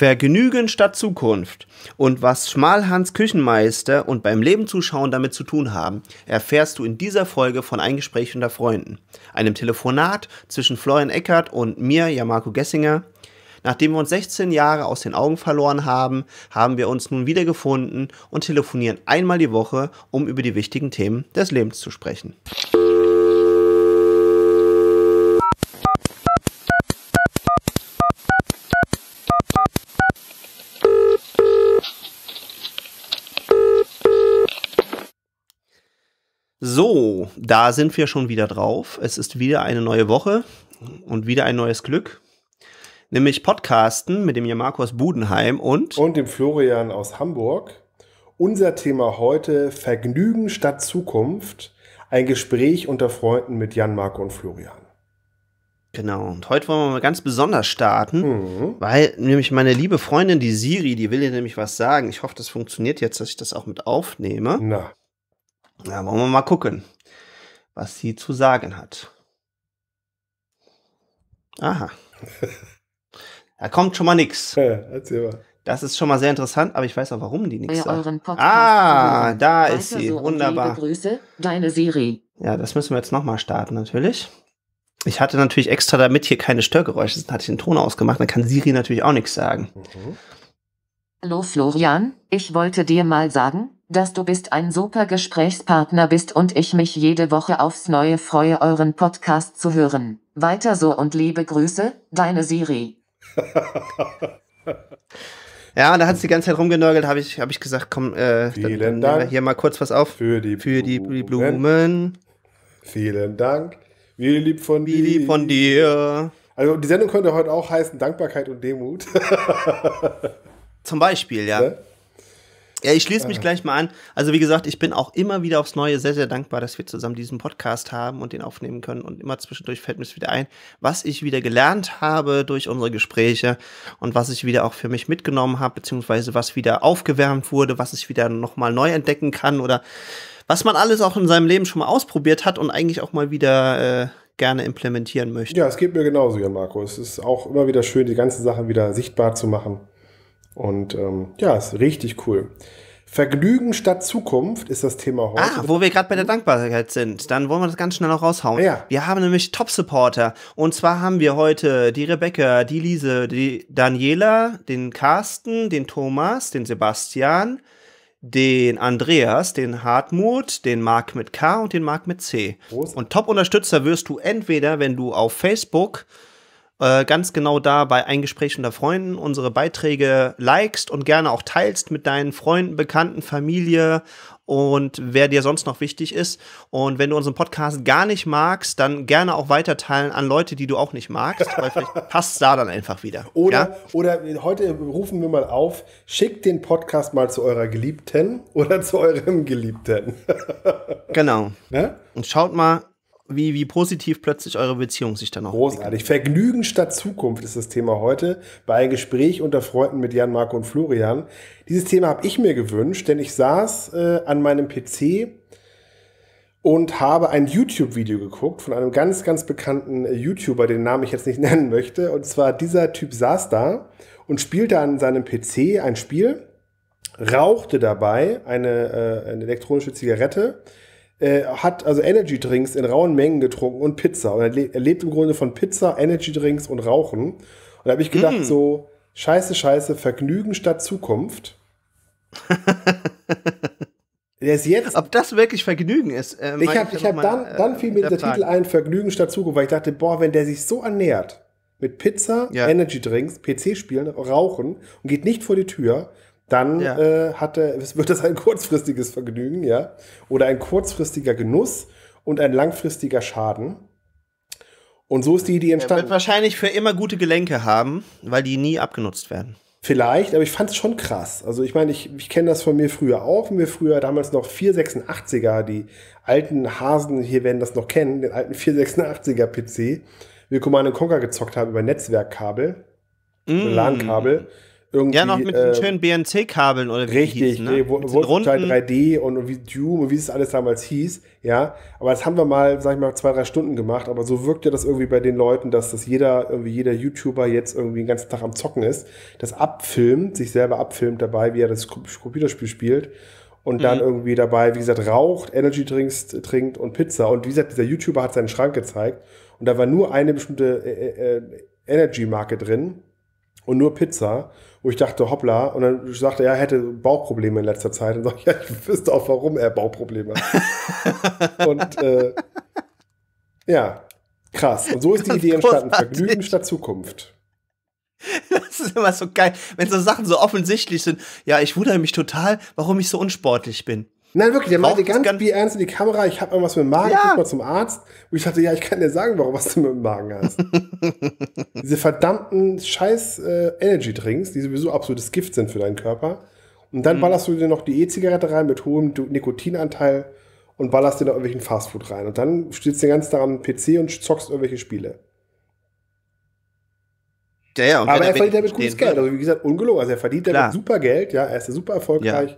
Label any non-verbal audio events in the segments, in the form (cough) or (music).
Vergnügen statt Zukunft und was Schmalhans Küchenmeister und beim Leben zuschauen damit zu tun haben, erfährst du in dieser Folge von Ein Gespräch unter Freunden, einem Telefonat zwischen Florian Eckert und mir, Jamarco Gessinger. Nachdem wir uns 16 Jahre aus den Augen verloren haben, haben wir uns nun wiedergefunden und telefonieren einmal die Woche, um über die wichtigen Themen des Lebens zu sprechen. da sind wir schon wieder drauf. Es ist wieder eine neue Woche und wieder ein neues Glück. Nämlich Podcasten mit dem Jamarco aus Budenheim und. Und dem Florian aus Hamburg. Unser Thema heute: Vergnügen statt Zukunft. Ein Gespräch unter Freunden mit Jan, Marco und Florian. Genau, und heute wollen wir mal ganz besonders starten, mhm. weil nämlich meine liebe Freundin, die Siri, die will dir nämlich was sagen. Ich hoffe, das funktioniert jetzt, dass ich das auch mit aufnehme. Na. Ja, wollen wir mal gucken was sie zu sagen hat. Aha. (laughs) Da kommt schon mal nichts. Ja, erzähl mal. Das ist schon mal sehr interessant, aber ich weiß auch, warum die nichts sagt. ah, da ist sie. So Wunderbar. Grüße, deine Siri. Ja, das müssen wir jetzt nochmal starten, natürlich. Ich hatte natürlich extra, damit hier keine Störgeräusche sind, hatte ich den Ton ausgemacht. Dann kann Siri natürlich auch nichts sagen. Mhm. Hallo Florian, ich wollte dir mal sagen, dass du bist ein super Gesprächspartner bist und ich mich jede Woche aufs Neue freue, euren Podcast zu hören. Weiter so und liebe Grüße, deine Siri. (laughs) Ja, da hat es die ganze Zeit rumgenörgelt, habe ich, hab ich gesagt, komm, äh, Vielen Dank hier mal kurz was auf. Für die, für die, Blumen. Blumen. Vielen Dank. Wie lieb von Wie lieb von dir. Also die Sendung könnte heute auch heißen Dankbarkeit und Demut. (laughs) Zum Beispiel, ja. ja? Ne? Ja, ich schließe mich gleich mal an. Also wie gesagt, ich bin auch immer wieder aufs Neue sehr, sehr dankbar, dass wir zusammen diesen Podcast haben und den aufnehmen können. Und immer zwischendurch fällt mir es wieder ein, was ich wieder gelernt habe durch unsere Gespräche und was ich wieder auch für mich mitgenommen habe, beziehungsweise was wieder aufgewärmt wurde, was ich wieder nochmal neu entdecken kann oder was man alles auch in seinem Leben schon mal ausprobiert hat und eigentlich auch mal wieder äh, gerne implementieren möchte. Ja, es geht mir genauso, Jan Marco. Es ist auch immer wieder schön, die ganzen Sachen wieder sichtbar zu machen und ähm, ja, ist richtig cool. Vergnügen statt Zukunft ist das Thema heute. Ah, wo wir gerade bei der Dankbarkeit sind, dann wollen wir das ganz schnell noch raushauen. Ja. Wir haben nämlich Top-Supporter. Und zwar haben wir heute die Rebecca, die Lise, die Daniela, den Carsten, den Thomas, den Sebastian, den Andreas, den Hartmut, den Marc mit K und den Marc mit C. Groß. Und Top-Unterstützer wirst du entweder, wenn du auf Facebook äh, ganz genau da bei Ein Gespräch unter Freunden unsere Beiträge likest und gerne auch teilst mit deinen Freunden, Bekannten, Familie und wer dir sonst noch wichtig ist. Und wenn du unseren Podcast gar nicht magst, dann gerne auch weiterteilen an Leute, die du auch nicht magst, weil vielleicht (laughs) passt da dann einfach wieder. Oder, ja? oder heute rufen wir mal auf, schickt den Podcast mal zu eurer Geliebten oder zu eurem Geliebten. (laughs) genau. Ne? Und schaut mal, wie, wie positiv plötzlich eure Beziehung sich dann auch Großartig. Entwickelt. Vergnügen statt Zukunft ist das Thema heute bei einem Gespräch unter Freunden mit Jan, Marco und Florian. Dieses Thema habe ich mir gewünscht, denn ich saß äh, an meinem PC und habe ein YouTube-Video geguckt von einem ganz, ganz bekannten äh, YouTuber, den Namen ich jetzt nicht (laughs) nennen möchte. Und zwar dieser Typ saß da und spielte an seinem PC ein Spiel, rauchte dabei eine, äh, eine elektronische Zigarette äh, hat also Energy Drinks in rauen Mengen getrunken und Pizza. Und er, le er lebt im Grunde von Pizza, Energy Drinks und Rauchen. Und da habe ich gedacht, mm. so, scheiße, scheiße, Vergnügen statt Zukunft. (laughs) Der ist jetzt, Ob das wirklich Vergnügen ist? Äh, ich habe ich hab dann, äh, dann fiel mir der, Titel ein, Vergnügen statt Zukunft, weil ich dachte, boah, wenn der sich so ernährt, mit Pizza, ja. Energy Drinks, PC spielen, rauchen und geht nicht vor die Tür, dann ja. äh, hat er, wird das ein kurzfristiges Vergnügen, ja, oder ein kurzfristiger Genuss und ein langfristiger Schaden. Und so ist die Idee entstanden. Er wird wahrscheinlich für immer gute Gelenke haben, weil die nie abgenutzt werden. Vielleicht, aber ich fand es schon krass. Also ich meine, ich, ich kenne das von mir früher auch. Von mir früher damals noch 486er, die alten Hasen hier werden das noch kennen, den alten 486er PC. Wir Command Conquer gezockt haben über Netzwerkkabel, mm. LAN-Kabel irgendwie. Ja, noch mit äh, den schönen BNC-Kabeln oder wie Richtig, hieß, ne? nee, Wolfenstein halt 3D und, und wie Doom und wie es alles damals hieß, ja. Aber das haben wir mal, sag ich mal, zwei, drei Stunden gemacht, aber so wirkte das irgendwie bei den Leuten, dass das jeder, irgendwie jeder YouTuber jetzt irgendwie den ganzen Tag am Zocken ist, das abfilmt, sich selber abfilmt dabei, wie er das Computerspiel spielt und dann mhm. irgendwie dabei, wie gesagt, raucht, Energy Drinks trinkt und Pizza. Und wie gesagt, dieser YouTuber hat seinen Schrank gezeigt und da war nur eine bestimmte äh, äh, äh Energy-Marke drin und nur Pizza wo ich dachte, hoppla, und dann sagte er, er hätte Bauchprobleme in letzter Zeit. Und (laughs) sag ich, ja, ich wüsste auch, warum er Bauchprobleme hat. (laughs) und äh, ja, krass. Und so ist die Idee entstanden: Vergnügen statt Zukunft. Das ist immer so geil, wenn so Sachen so offensichtlich sind. Ja, ich wundere mich total, warum ich so unsportlich bin. Nein, wirklich, der meinte ganz, ganz wie ernst in die Kamera, ich habe irgendwas mit dem Magen, ja. ich mal zum Arzt. Und ich dachte, ja, ich kann dir sagen, warum was du mit dem Magen hast. (laughs) diese verdammten scheiß äh, Energy-Drinks, die sowieso absolutes Gift sind für deinen Körper. Und dann mhm. ballerst du dir noch die E-Zigarette rein mit hohem Nikotinanteil und ballerst dir noch irgendwelchen Fastfood rein. Und dann stehst du den ganzen Tag am PC und zockst irgendwelche Spiele. Ja, ja, aber er verdient damit gutes Geld. Also wie gesagt, ungelogen. Also er verdient damit super Geld, ja, er ist super erfolgreich. Ja.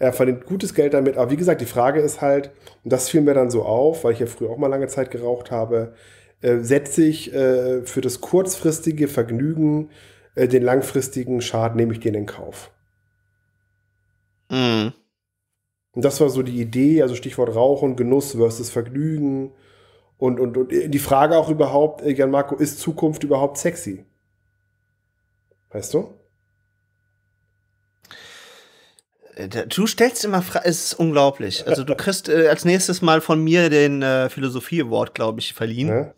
Er verdient gutes Geld damit. Aber wie gesagt, die Frage ist halt, und das fiel mir dann so auf, weil ich ja früher auch mal lange Zeit geraucht habe, äh, setze ich äh, für das kurzfristige Vergnügen äh, den langfristigen Schaden, nehme ich den in Kauf. Mhm. Und das war so die Idee, also Stichwort Rauchen, Genuss versus Vergnügen. Und, und, und die Frage auch überhaupt, Jan äh, Marco, ist Zukunft überhaupt sexy? Weißt du? Äh, du stellst immer Fragen, es ist unglaublich. Also du kriegst äh, als nächstes Mal von mir den äh, Philosophie Award, glaube ich, verliehen. Ja.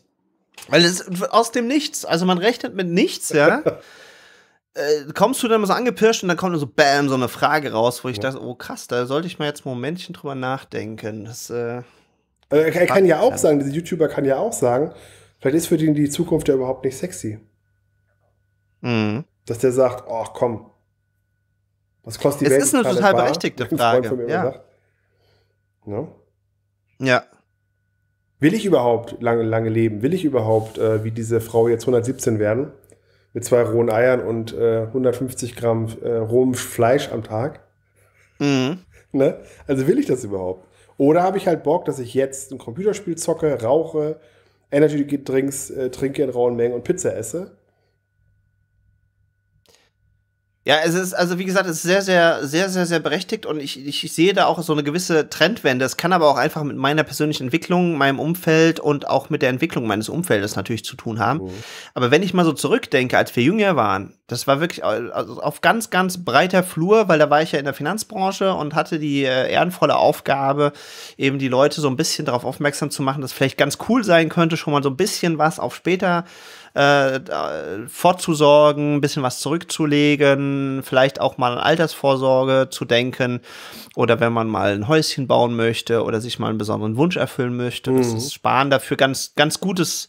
Weil es aus dem Nichts, also man rechnet mit nichts, ja. (laughs) äh, kommst du dann mal so angepirscht und dann kommt so bam so eine Frage raus, wo ich ja. dachte, oh krass, da sollte ich mal jetzt ein Momentchen drüber nachdenken. Das äh, also, er kann ja auch sagen, dieser YouTuber kann ja auch sagen, vielleicht ist für den die Zukunft ja überhaupt nicht sexy. Mhm. Dass der sagt, ach oh, komm, das kostet die es Welt? ist eine total berechtigte Frage. Ja. No? ja. Will ich überhaupt lange, lange leben? Will ich überhaupt, äh, wie diese Frau jetzt 117 werden? Mit zwei rohen Eiern und äh, 150 Gramm äh, rohem Fleisch am Tag? Mhm. Ne? Also will ich das überhaupt? Oder habe ich halt Bock, dass ich jetzt ein Computerspiel zocke, rauche, Energy Drinks äh, trinke in rauen Mengen und Pizza esse? Ja, es ist, also wie gesagt, es ist sehr, sehr, sehr, sehr, sehr berechtigt und ich, ich sehe da auch so eine gewisse Trendwende. Es kann aber auch einfach mit meiner persönlichen Entwicklung, meinem Umfeld und auch mit der Entwicklung meines Umfeldes natürlich zu tun haben. Mhm. Aber wenn ich mal so zurückdenke, als wir jünger waren, das war wirklich also auf ganz, ganz breiter Flur, weil da war ich ja in der Finanzbranche und hatte die äh, ehrenvolle Aufgabe, eben die Leute so ein bisschen darauf aufmerksam zu machen, dass vielleicht ganz cool sein könnte, schon mal so ein bisschen was auf später äh, fortzusorgen, ein bisschen was zurückzulegen, vielleicht auch mal an Altersvorsorge zu denken oder wenn man mal ein Häuschen bauen möchte oder sich mal einen besonderen Wunsch erfüllen möchte, mhm. dass Sparen dafür ganz, ganz gutes,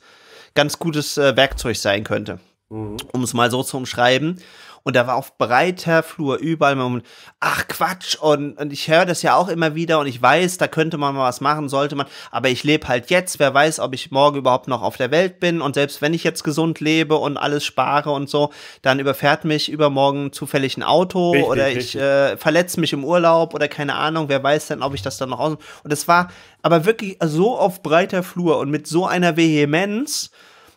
ganz gutes äh, Werkzeug sein könnte, mhm. um es mal so zu umschreiben. Und da war auf breiter Flur überall mal, ach Quatsch. Und, und ich höre das ja auch immer wieder und ich weiß, da könnte man mal was machen, sollte man. Aber ich lebe halt jetzt. Wer weiß, ob ich morgen überhaupt noch auf der Welt bin. Und selbst wenn ich jetzt gesund lebe und alles spare und so, dann überfährt mich übermorgen zufällig ein Auto richtig, oder ich äh, verletze mich im Urlaub oder keine Ahnung. Wer weiß denn, ob ich das dann noch aus. Und es war aber wirklich so auf breiter Flur und mit so einer Vehemenz.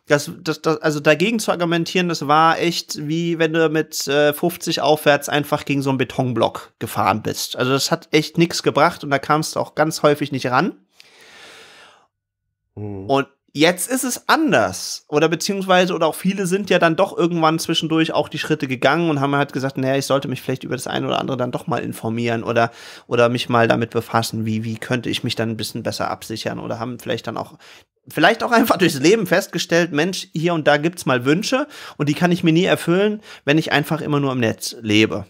Das, das, das, also dagegen zu argumentieren, das war echt wie wenn du mit äh, 50 aufwärts einfach gegen so einen Betonblock gefahren bist. Also das hat echt nichts gebracht und da kamst du auch ganz häufig nicht ran. Mhm. Und jetzt ist es anders. Oder beziehungsweise, oder auch viele sind ja dann doch irgendwann zwischendurch auch die Schritte gegangen und haben halt gesagt, naja, ich sollte mich vielleicht über das eine oder andere dann doch mal informieren oder, oder mich mal damit befassen, wie, wie könnte ich mich dann ein bisschen besser absichern oder haben vielleicht dann auch vielleicht auch einfach durchs Leben festgestellt, Mensch, hier und da gibt es mal Wünsche und die kann ich mir nie erfüllen, wenn ich einfach immer nur im Netz lebe.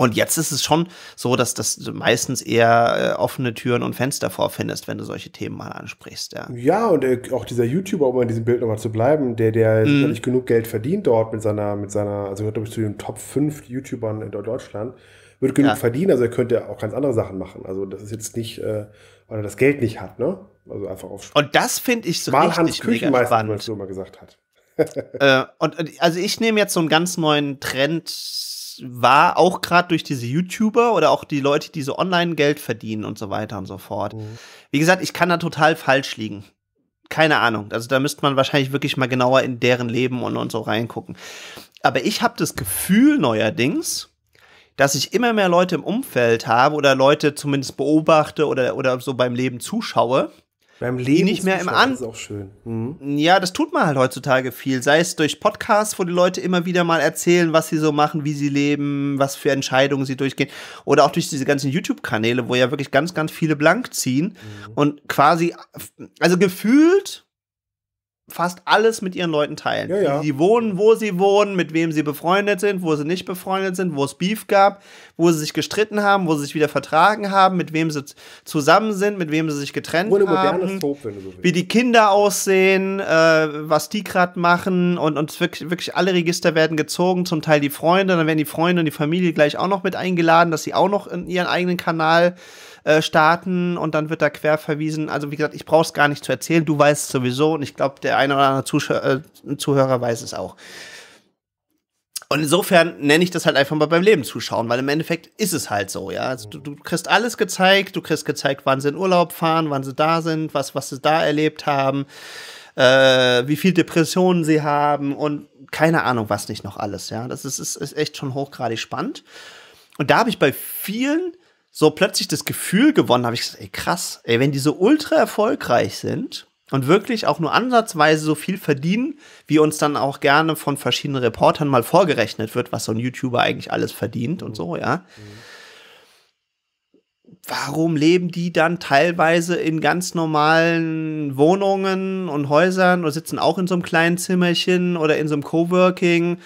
Und jetzt ist es schon so, dass das meistens eher äh, offene Türen und Fenster vorfindest, wenn du solche Themen mal ansprichst. Ja, ja und äh, auch dieser YouTuber, um in diesem Bild nochmal zu bleiben, der, der mm. nicht genug Geld verdient dort mit seiner, mit seiner, also gehört, glaube ich, zu den Top 5 YouTubern in Deutschland, wird genug ja. verdienen, also er könnte auch ganz andere Sachen machen. Also das ist jetzt nicht, äh, weil er das Geld nicht hat, ne? Also einfach auf Und das finde ich so Mal richtig Hans Küchenmeister, mega spannend. Mal gesagt hat. (laughs) äh, und also ich nehme jetzt so einen ganz neuen Trend wahr, auch gerade durch diese YouTuber oder auch die Leute, die so online Geld verdienen und so weiter und so fort. Mhm. Wie gesagt, ich kann da total falsch liegen. Keine Ahnung. Also da müsste man wahrscheinlich wirklich mal genauer in deren Leben und, und so reingucken. Aber ich habe das Gefühl neuerdings, dass ich immer mehr Leute im Umfeld habe oder Leute zumindest beobachte oder, oder so beim Leben zuschaue, beim Leben nicht mehr im An. Das ist auch schön. Mhm. Ja, das tut man halt heutzutage viel. Sei es durch Podcasts, wo die Leute immer wieder mal erzählen, was sie so machen, wie sie leben, was für Entscheidungen sie durchgehen. Oder auch durch diese ganzen YouTube-Kanäle, wo ja wirklich ganz, ganz viele blank ziehen mhm. und quasi, also gefühlt fast alles mit ihren Leuten teilen. Ja, ja. Die wohnen, wo sie wohnen, mit wem sie befreundet sind, wo sie nicht befreundet sind, wo es Beef gab, wo sie sich gestritten haben, wo sie sich wieder vertragen haben, mit wem sie zusammen sind, mit wem sie sich getrennt Wurde haben, Top, so wie die Kinder aussehen, äh, was die gerade machen und, und wirklich, wirklich alle Register werden gezogen, zum Teil die Freunde, dann werden die Freunde und die Familie gleich auch noch mit eingeladen, dass sie auch noch in ihren eigenen Kanal äh, starten und dann wird da quer verwiesen. Also wie gesagt, ich brauche es gar nicht zu erzählen. Du weißt es sowieso und ich glaube, der eine oder andere Zuh äh, Zuhörer weiß es auch. Und insofern nenne ich das halt einfach mal beim Leben zuschauen, weil im Endeffekt ist es halt so, ja. Also du, du, kriegst alles gezeigt, du kriegst gezeigt, wann sie in Urlaub fahren, wann sie da sind, was, was sie da erlebt haben, äh, wie viel Depressionen sie haben und keine Ahnung, was nicht noch alles, ja. Das ist, ist, ist echt schon hochgradig spannend. Und da habe ich bei vielen so plötzlich das Gefühl gewonnen, habe ich gesagt, ey krass, ey, wenn die so ultra erfolgreich sind und wirklich auch nur ansatzweise so viel verdienen, wie uns dann auch gerne von verschiedenen Reportern mal vorgerechnet wird, was so ein YouTuber eigentlich alles verdient mhm. und so, mhm. ja. Mhm. Warum leben die dann teilweise in ganz normalen Wohnungen und Häusern oder sitzen auch in so einem kleinen Zimmerchen oder in so einem Coworking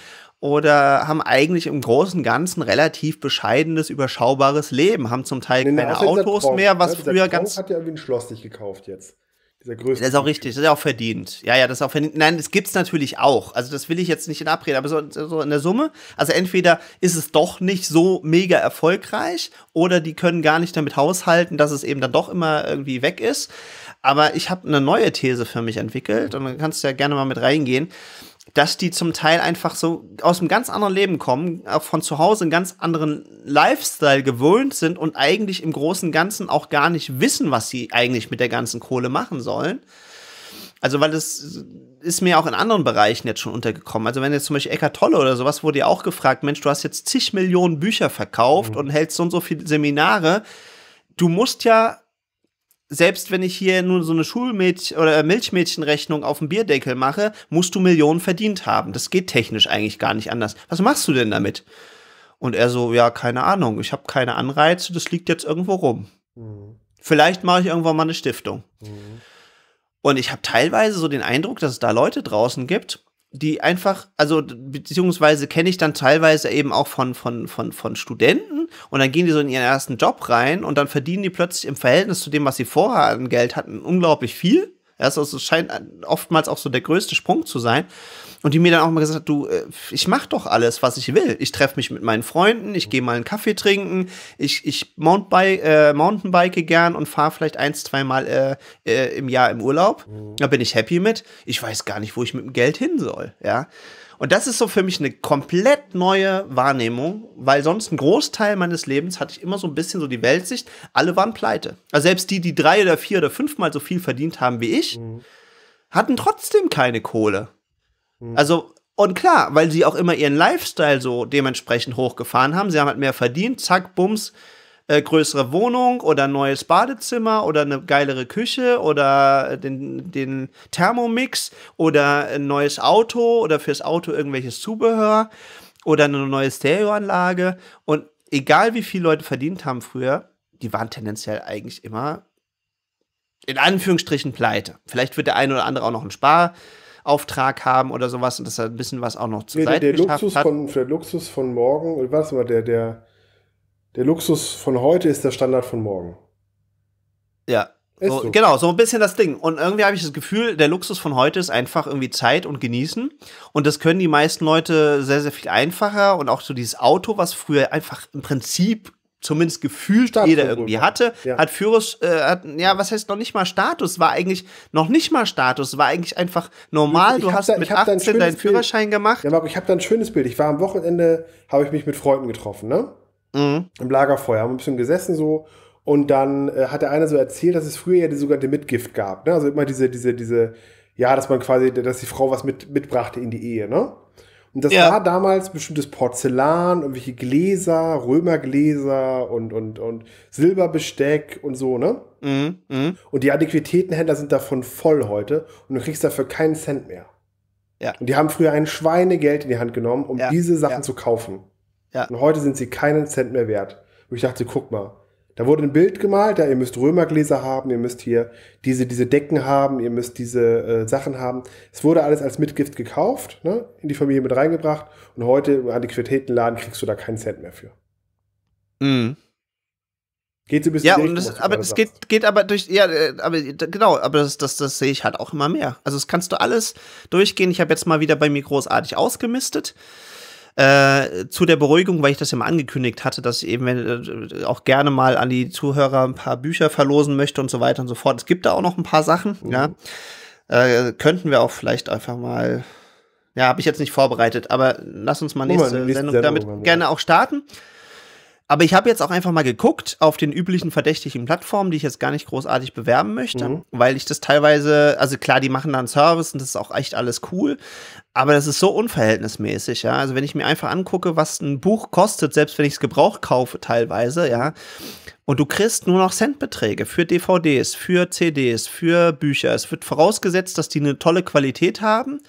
oder haben eigentlich im Großen und Ganzen relativ bescheidenes, überschaubares Leben, haben zum Teil nee, keine Autos Pong, mehr, was ne? früher Pong ganz. hat ja irgendwie ein Schloss sich gekauft jetzt. Dieser größte. Das ist auch richtig, das ist auch verdient. Ja, ja, das ist auch verdient. Nein, das gibt's natürlich auch. Also das will ich jetzt nicht in Abrede, aber so, so in der Summe. Also entweder ist es doch nicht so mega erfolgreich oder die können gar nicht damit haushalten, dass es eben dann doch immer irgendwie weg ist. Aber ich habe eine neue These für mich entwickelt und dann kannst du ja gerne mal mit reingehen dass die zum Teil einfach so aus einem ganz anderen Leben kommen, auch äh, von zu Hause einen ganz anderen Lifestyle gewohnt sind und eigentlich im Großen und Ganzen auch gar nicht wissen, was sie eigentlich mit der ganzen Kohle machen sollen. Also, weil das ist mir auch in anderen Bereichen jetzt schon untergekommen. Also, wenn jetzt zum Beispiel Eckart Tolle oder sowas wurde ja auch gefragt, Mensch, du hast jetzt zig Millionen Bücher verkauft mhm. und hältst so und so viele Seminare. Du musst ja selbst wenn ich hier nur so eine Schulmädchen oder äh, Milchmädchenrechnung auf dem Bierdeckel mache, musst du Millionen verdient haben. Das geht technisch eigentlich gar nicht anders. Was machst du denn damit? Und er so, ja, keine Ahnung, ich habe keine Anreize, das liegt jetzt irgendwo rum. Mhm. Vielleicht mache ich irgendwann mal eine Stiftung. Mhm. Und ich habe teilweise so den Eindruck, dass es da Leute draußen gibt, die einfach, also beziehungsweise kenne ich dann teilweise eben auch von, von, von, von Studenten und dann gehen die so in ihren ersten Job rein und dann verdienen die plötzlich im Verhältnis zu dem, was sie vorher an Geld hatten, unglaublich viel. Also scheint äh, oftmals auch so der größte Sprung zu sein. Und die mir dann auch mal gesagt hat, du, äh, ich mach doch alles, was ich will. Ich treffe mich mit meinen Freunden, ich gehe mal einen Kaffee trinken, ich, ich Mountainbike, äh, Mountainbike gern und fahre vielleicht ein, zweimal äh, äh, im Jahr im Urlaub. Mhm. Da bin ich happy mit. Ich weiß gar nicht, wo ich mit dem Geld hin soll. Ja. Und das ist so für mich eine komplett neue Wahrnehmung, weil sonst ein Großteil meines Lebens hatte ich immer so ein bisschen so die Weltsicht, alle waren pleite. Also selbst die, die drei oder vier oder fünfmal so viel verdient haben wie ich, mhm. hatten trotzdem keine Kohle. Mhm. Also, und klar, weil sie auch immer ihren Lifestyle so dementsprechend hochgefahren haben, sie haben halt mehr verdient, zack, bums, äh, größere Wohnung oder ein neues Badezimmer oder eine geilere Küche oder äh, den, den Thermomix oder ein neues Auto oder fürs Auto irgendwelches Zubehör oder eine neue Stereoanlage. Und egal wie viele Leute verdient haben früher, die waren tendenziell eigentlich immer in Anführungsstrichen pleite. Vielleicht wird der eine oder andere auch noch einen Sparauftrag haben oder sowas und das er ein bisschen was auch noch zu nee, Seite der, der Luxus hat. Von, der Luxus von morgen, was war der, der der Luxus von heute ist der Standard von morgen. Ja. So, Genau, so ein bisschen das Ding. Und irgendwie habe ich das Gefühl, der Luxus von heute ist einfach irgendwie Zeit und genießen. Und das können die meisten Leute sehr, sehr viel einfacher. Und auch so dieses Auto, was früher einfach im Prinzip zumindest gefühlt jeder irgendwie hatte, ja. hat Führers, äh, hat, ja, was heißt noch nicht mal Status, war eigentlich noch nicht mal Status, war eigentlich einfach normal. Ich, ich du hast da, mit 18 deinen Führerschein Bild. gemacht. Ja, Marco, ich habe da ein schönes Bild. Ich war am Wochenende, habe ich mich mit Freunden getroffen, ne? mhm. im Lagerfeuer, haben ein bisschen gesessen so. Und dann äh, hat der eine so erzählt, dass es früher ja die sogenannte Mitgift gab. Ne? Also immer diese, diese, diese, ja, dass man quasi, dass die Frau was mit, mitbrachte in die Ehe, ne? Und das ja. war damals bestimmtes Porzellan, irgendwelche Gläser, Römergläser und, und, und Silberbesteck und so, ne? Mhm, mh. Und die Antiquitätenhändler sind davon voll heute und du kriegst dafür keinen Cent mehr. Ja. Und die haben früher ein Schweinegeld in die Hand genommen, um ja. diese Sachen zu kaufen. Ja. Und heute sind sie keinen Cent mehr wert. Und ich dachte, guck mal, da wurde ein Bild gemalt, ja, ihr müsst Römergläser haben, ihr müsst hier diese, diese Decken haben, ihr müsst diese äh, Sachen haben. Es wurde alles als Mitgift gekauft, ne, in die Familie mit reingebracht und heute im Antiquitätenladen kriegst du da keinen Cent mehr für. Mhm. Geht so ein bisschen Ja, und das, aber es geht, geht aber durch, ja, äh, aber genau, aber das, das, das sehe ich halt auch immer mehr. Also das kannst du alles durchgehen. Ich habe jetzt mal wieder bei mir großartig ausgemistet. Äh, zu der Beruhigung, weil ich das ja mal angekündigt hatte, dass ich eben äh, auch gerne mal an die Zuhörer ein paar Bücher verlosen möchte und so weiter und so fort. Es gibt da auch noch ein paar Sachen, mhm. ja. Äh, könnten wir auch vielleicht einfach mal. Ja, habe ich jetzt nicht vorbereitet, aber lass uns mal nächste, oh, Sendung damit gerne auch starten. Aber ich habe jetzt auch einfach mal geguckt auf den üblichen verdächtigen Plattformen, die ich jetzt gar nicht großartig bewerben möchte, mhm. weil ich das teilweise, also klar, die machen da einen Service und das ist auch echt alles cool, aber das ist so unverhältnismäßig, ja. Also wenn ich mir einfach angucke, was ein Buch kostet, selbst wenn ich es gebraucht kaufe teilweise, ja, und du kriegst nur noch Centbeträge für DVDs, für CDs, für Bücher. Es wird vorausgesetzt, dass die eine tolle Qualität haben.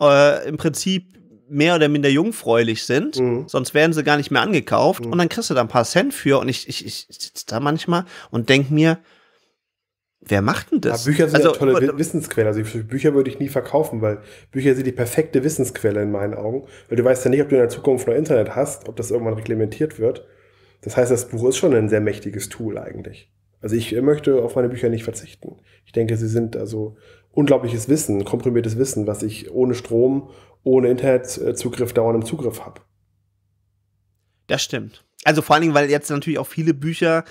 Äh, Im Prinzip mehr oder minder jungfräulich sind, mhm. sonst werden sie gar nicht mehr angekauft mhm. und dann kriegst du da ein paar Cent für und ich, ich, ich sitze da manchmal und denke mir, Wer macht denn das? Ja, Bücher sind also, eine tolle Wissensquelle. Also Bücher würde ich nie verkaufen, weil Bücher sind die perfekte Wissensquelle in meinen Augen. Weil du weißt ja nicht, ob du in der Zukunft noch Internet hast, ob das irgendwann reglementiert wird. Das heißt, das Buch ist schon ein sehr mächtiges Tool eigentlich. Also ich möchte auf meine Bücher nicht verzichten. Ich denke, sie sind also unglaubliches Wissen, komprimiertes Wissen, was ich ohne Strom, ohne Internetzugriff dauernd im Zugriff habe. Das stimmt. Also vor allen Dingen, weil jetzt natürlich auch viele Bücher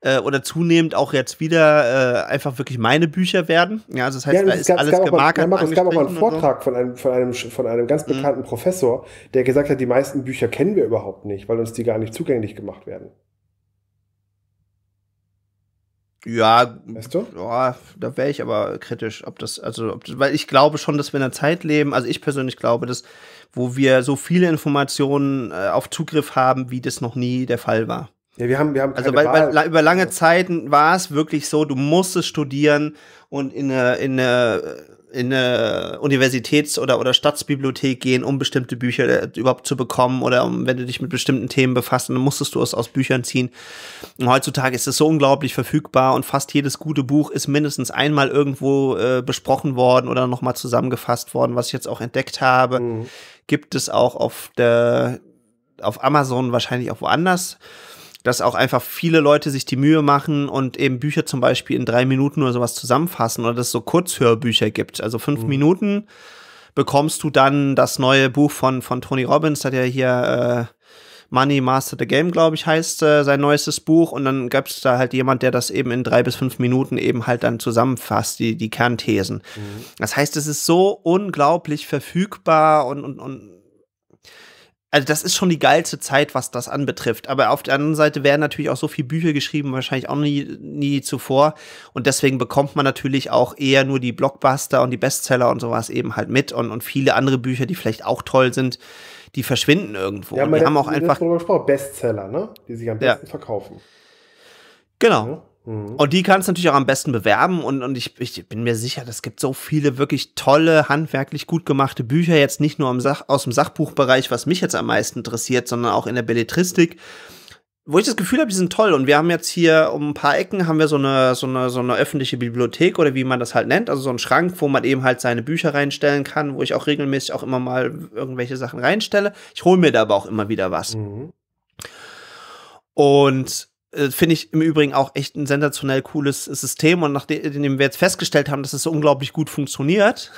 äh, oder zunehmend auch jetzt wieder äh, einfach wirklich meine Bücher werden. Ja, also das heißt, ja, da ist gab, alles gab gemarkert. es gab auch mal einen Vortrag so. von, einem, von, einem, von einem ganz bekannten mhm. Professor, der gesagt hat, die meisten Bücher kennen wir überhaupt nicht, weil uns die gar nicht zugänglich gemacht werden. Ja, weißt du? Oh, da wäre ich aber kritisch, ob das, also, ob, weil ich glaube schon, dass wir in einer Zeit leben, also ich persönlich glaube, dass, wo wir so viele Informationen äh, auf Zugriff haben, wie das noch nie der Fall war. Ja, wir haben, wir haben also weil, weil, über lange Zeiten war es wirklich so, du musstest studieren und in eine, in eine in eine Universitäts- oder, oder Stadtsbibliothek gehen, um bestimmte Bücher äh, überhaupt zu bekommen oder um, wenn du dich mit bestimmten Themen befasst, dann musstest du es aus Büchern ziehen. Und heutzutage ist es so unglaublich verfügbar und fast jedes gute Buch ist mindestens einmal irgendwo äh, besprochen worden oder nochmal zusammengefasst worden, was ich jetzt auch entdeckt habe. Mhm. Gibt es auch auf der auf Amazon wahrscheinlich auch woanders dass auch einfach viele Leute sich die Mühe machen und eben Bücher zum Beispiel in drei Minuten oder sowas zusammenfassen oder dass es so Kurzhörbücher gibt. Also fünf mhm. Minuten bekommst du dann das neue Buch von, von Tony Robbins, hat ja hier äh, Money Master the Game, glaube ich, heißt äh, sein neuestes Buch. Und dann gab es da halt jemand, der das eben in drei bis fünf Minuten eben halt dann zusammenfasst, die, die Kernthesen. Mhm. Das heißt, es ist so unglaublich verfügbar und, und, und also das ist schon die geilste Zeit, was das anbetrifft. Aber auf der anderen Seite werden natürlich auch so viele Bücher geschrieben, wahrscheinlich auch nie, nie zuvor. Und deswegen bekommt man natürlich auch eher nur die Blockbuster und die Bestseller und sowas eben halt mit und, und viele andere Bücher, die vielleicht auch toll sind, die verschwinden irgendwo. Ja, die haben auch einfach Bestseller, ne? Die sich am besten ja. verkaufen. Genau. Ja. Mhm. Und die kannst du natürlich auch am besten bewerben und, und ich, ich bin mir sicher, es gibt so viele wirklich tolle, handwerklich gut gemachte Bücher, jetzt nicht nur Sach, aus dem Sachbuchbereich, was mich jetzt am meisten interessiert, sondern auch in der Belletristik wo ich das Gefühl habe, die sind toll. Und wir haben jetzt hier um ein paar Ecken haben wir so eine, so eine, so eine öffentliche Bibliothek oder wie man das halt nennt, also so einen Schrank, wo man eben halt seine Bücher reinstellen kann, wo ich auch regelmäßig auch immer mal irgendwelche Sachen reinstelle. Ich hole mir da aber auch immer wieder was. Mhm. Und äh, finde ich im Übrigen auch echt ein sensationell cooles System. Und nachdem wir jetzt festgestellt haben, dass es so unglaublich gut funktioniert,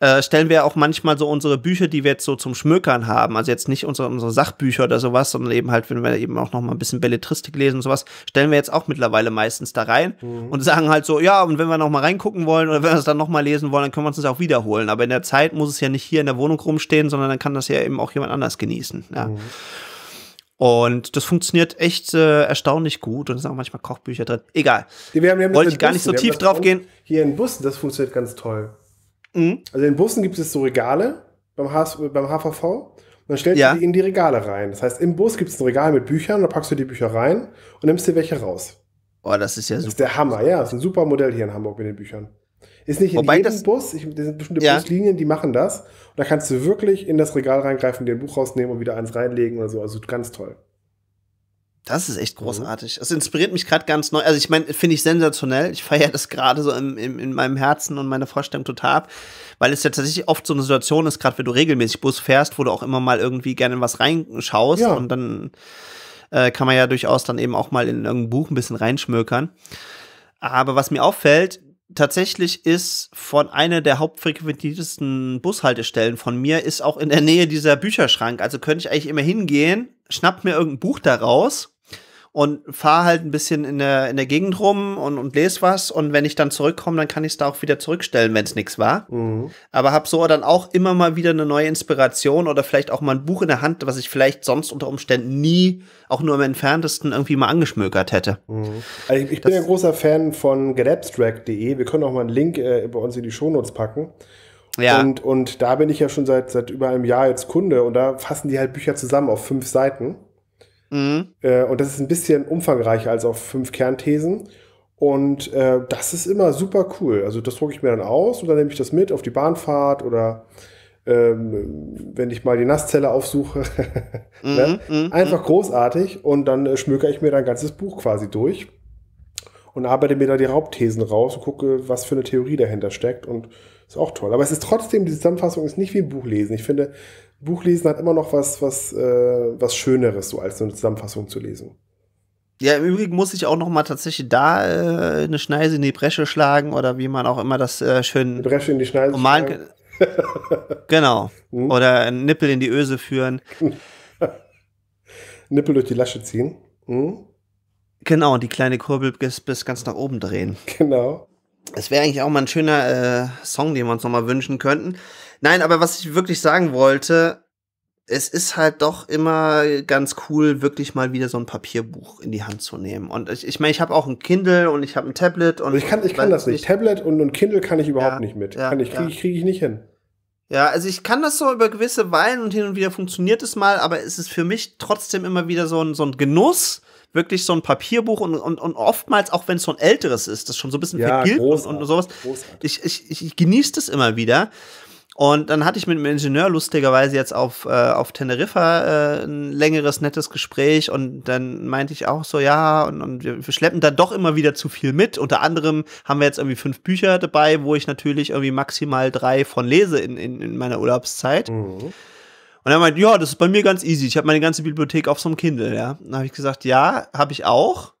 äh, stellen wir auch manchmal so unsere Bücher, die wir jetzt so zum Schmökern haben, also jetzt nicht unsere, unsere Sachbücher oder sowas, sondern eben halt, wenn wir eben auch noch mal ein bisschen Belletristik lesen und sowas, stellen wir jetzt auch mittlerweile meistens da rein mhm. und sagen halt so, ja, und wenn wir noch mal reingucken wollen oder wenn wir es dann noch mal lesen wollen, dann können wir uns das auch wiederholen. Aber in der Zeit muss es ja nicht hier in der Wohnung rumstehen, sondern dann kann das ja eben auch jemand anders genießen. Ja. Mhm. Und das funktioniert echt äh, erstaunlich gut und es sind auch manchmal Kochbücher drin. Egal. Wir haben, wir haben Wollte ich gar Bussen. nicht so tief drauf gehen. Hier in Bussen, das funktioniert ganz toll. Mhm. Also in Bussen gibt es so Regale beim, HS, beim HVV und dann stellst ja. du die in die Regale rein. Das heißt, im Bus gibt es ein Regal mit Büchern, da packst du die Bücher rein und nimmst dir welche raus. Oh, das ist ja das super. Das ist der Hammer, ja. Das ist ein super Modell hier in Hamburg mit den Büchern. Ist nicht in jedem das, Bus, ich, das sind bestimmte ja. Buslinien, die machen das. Und da kannst du wirklich in das Regal reingreifen, dir ein Buch rausnehmen und wieder eins reinlegen oder so. Also ganz toll. Das ist echt mhm. großartig. Das inspiriert mich gerade ganz neu. Also ich meine, finde ich sensationell. Ich feiere das gerade so im, im, in meinem Herzen und meiner Vorstellung total ab, weil es ja tatsächlich oft so eine Situation ist, gerade wenn du regelmäßig Bus fährst, wo du auch immer mal irgendwie gerne was reinschaust ja. und dann äh, kann man ja durchaus dann eben auch mal in irgendein Buch ein bisschen reinschmökern. Aber was mir auffällt, tatsächlich ist von einer der hauptfrequentiertesten Bushaltestellen von mir, ist auch in der Nähe dieser Bücherschrank. Also könnte ich eigentlich immer hingehen, schnapp mir irgendein Buch daraus und fahre halt ein bisschen in der, in der Gegend rum und, und lese was. Und wenn ich dann zurückkomme, dann kann ich es da auch wieder zurückstellen, wenn es nichts war. Mhm. Aber habe so dann auch immer mal wieder eine neue Inspiration oder vielleicht auch mal ein Buch in der Hand, was ich vielleicht sonst unter Umständen nie, auch nur im entferntesten, irgendwie mal angeschmökert hätte. Mhm. Also ich, ich bin ja großer Fan von getabstrack.de. Wir können auch mal einen Link äh, bei uns in die Shownotes packen. Ja. Und, und da bin ich ja schon seit, seit über einem Jahr jetzt Kunde und da fassen die halt Bücher zusammen auf fünf Seiten. Mhm. Äh, und das ist ein bisschen umfangreicher als auf fünf Kernthesen. Und äh, das ist immer super cool. Also das drucke ich mir dann aus und dann nehme ich das mit auf die Bahnfahrt oder ähm, wenn ich mal die Nasszelle aufsuche. (laughs) ne? Mhm, mhm, Einfach mhm. großartig und dann äh, schmöcke ich mir dann ein ganzes Buch quasi durch und arbeite mir da die Hauptthesen raus und gucke, was für eine Theorie dahinter steckt und ist auch toll. Aber es ist trotzdem, die Zusammenfassung ist nicht wie ein Buch lesen. Ich finde, Buchlesen hat immer noch was, was, äh, was Schöneres, so als eine Zusammenfassung zu lesen. Ja, im Übrigen muss ich auch noch mal tatsächlich da äh, eine Schneise in die Bresche schlagen oder wie man auch immer das äh, schön. Die Bresche in die Schneise schlagen. (laughs) genau. Hm? Oder einen Nippel in die Öse führen. (laughs) Nippel durch die Lasche ziehen. Hm? Genau, und die kleine Kurbel bis, bis ganz nach oben drehen. Genau. Es wäre eigentlich auch mal ein schöner äh, Song, den wir uns noch mal wünschen könnten. Nein, aber was ich wirklich sagen wollte, es ist halt doch immer ganz cool, wirklich mal wieder so ein Papierbuch in die Hand zu nehmen. Und ich meine, ich, mein, ich habe auch ein Kindle und ich habe ein Tablet und. Ich kann, ich kann das nicht. Tablet und ein Kindle kann ich überhaupt ja, nicht mit. Ja, kann ich, kriege ja. krieg ich nicht hin. Ja, also ich kann das so über gewisse Weilen und hin und wieder funktioniert es mal, aber es ist für mich trotzdem immer wieder so ein, so ein Genuss, wirklich so ein Papierbuch und, und, und oftmals, auch wenn es so ein älteres ist, das schon so ein bisschen ja, vergilbt und, und sowas. Großartig. Ich, ich, ich genieße das immer wieder. Und dann hatte ich mit dem Ingenieur lustigerweise jetzt auf, äh, auf Teneriffa äh, ein längeres, nettes Gespräch und dann meinte ich auch so, ja, und, und wir, wir schleppen da doch immer wieder zu viel mit. Unter anderem haben wir jetzt irgendwie fünf Bücher dabei, wo ich natürlich irgendwie maximal drei von lese in, in, in meiner Urlaubszeit. Mhm. Und er meinte, ja, das ist bei mir ganz easy. Ich habe meine ganze Bibliothek auf so einem Kindle, ja. Dann habe ich gesagt, ja, habe ich auch.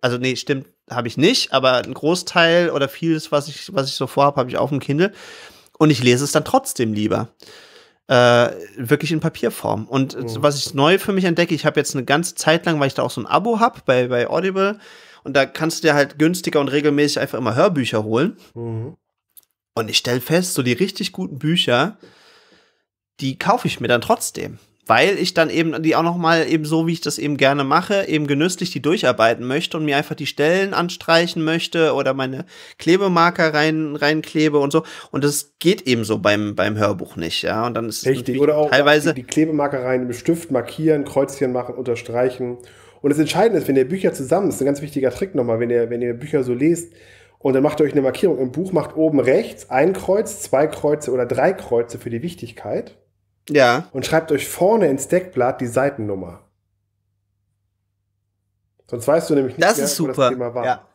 Also nee, stimmt, habe ich nicht, aber ein Großteil oder vieles, was ich, was ich so vorhabe, habe ich auf dem Kindle. Und ich lese es dann trotzdem lieber. Äh, wirklich in Papierform. Und oh. was ich neu für mich entdecke, ich habe jetzt eine ganze Zeit lang, weil ich da auch so ein Abo hab bei, bei Audible, und da kannst du dir halt günstiger und regelmäßig einfach immer Hörbücher holen. Mhm. Und ich stelle fest, so die richtig guten Bücher, die kaufe ich mir dann trotzdem weil ich dann eben die auch nochmal eben so, wie ich das eben gerne mache, eben genüsslich die durcharbeiten möchte und mir einfach die Stellen anstreichen möchte oder meine Klebemarker rein, reinklebe und so. Und das geht eben so beim, beim Hörbuch nicht, ja. Und dann ist Richtig, oder auch teilweise die, die Klebemarker rein im Stift markieren, Kreuzchen machen, unterstreichen. Und das Entscheidende ist, wenn ihr Bücher zusammen, das ist ein ganz wichtiger Trick nochmal, wenn ihr, wenn ihr Bücher so lest, und dann macht ihr euch eine Markierung im Buch, macht oben rechts ein Kreuz, zwei Kreuze oder drei Kreuze für die Wichtigkeit ja. Und schreibt euch vorne ins Deckblatt die Seitennummer. Sonst weißt du nämlich nicht, das mehr, ist super. wo das Thema war. Ja.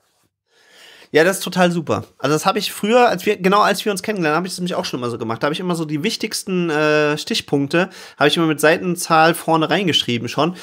Ja, das ist total super. Also das habe ich früher, als wir genau als wir uns kennengelernt, habe ich es nämlich auch schon immer so gemacht. Da habe ich immer so die wichtigsten äh, Stichpunkte, habe ich immer mit Seitenzahl vorne reingeschrieben schon.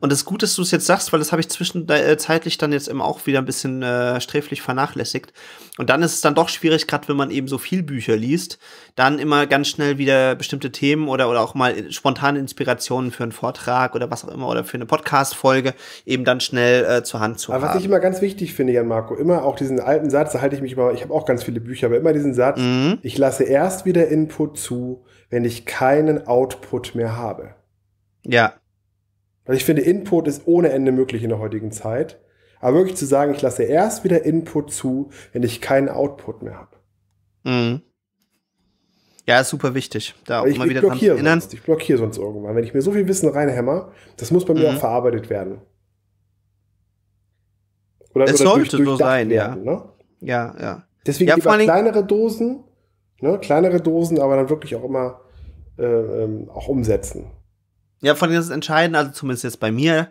Und das Gute, dass du es jetzt sagst, weil das habe ich zwischenzeitlich äh, dann jetzt immer auch wieder ein bisschen äh, sträflich vernachlässigt. Und dann ist es dann doch schwierig, gerade wenn man eben so viel Bücher liest, dann immer ganz schnell wieder bestimmte Themen oder oder auch mal spontane Inspirationen für einen Vortrag oder was auch immer oder für eine Podcast-Folge eben dann schnell äh, zur Hand zu Aber haben. Was ich immer ganz wichtig finde, Jan Marco, immer auch diesen alten Satz, da halte ich mich immer, ich habe auch ganz viele Bücher, aber immer diesen Satz, mhm. ich lasse erst wieder Input zu, wenn ich keinen Output mehr habe. Ja. Weil ich finde, Input ist ohne Ende möglich in der heutigen Zeit. Aber wirklich zu sagen, ich lasse erst wieder Input zu, wenn ich keinen Output mehr habe. Mhm. Ja, ist super wichtig. Da auch ich, immer ich wieder blockiere sonst, erinnern. Ich blockiere sonst irgendwann. Wenn ich mir so viel Wissen reinhämmer, das muss bei mhm. mir auch mhm. verarbeitet werden. Oder, es sollte durch, so sein, werden, ja. Ne? Ja, ja. Deswegen ja, lieber kleinere Dosen, ne? kleinere Dosen, aber dann wirklich auch immer äh, ähm, auch umsetzen. Ja, von das entscheidend, also zumindest jetzt bei mir,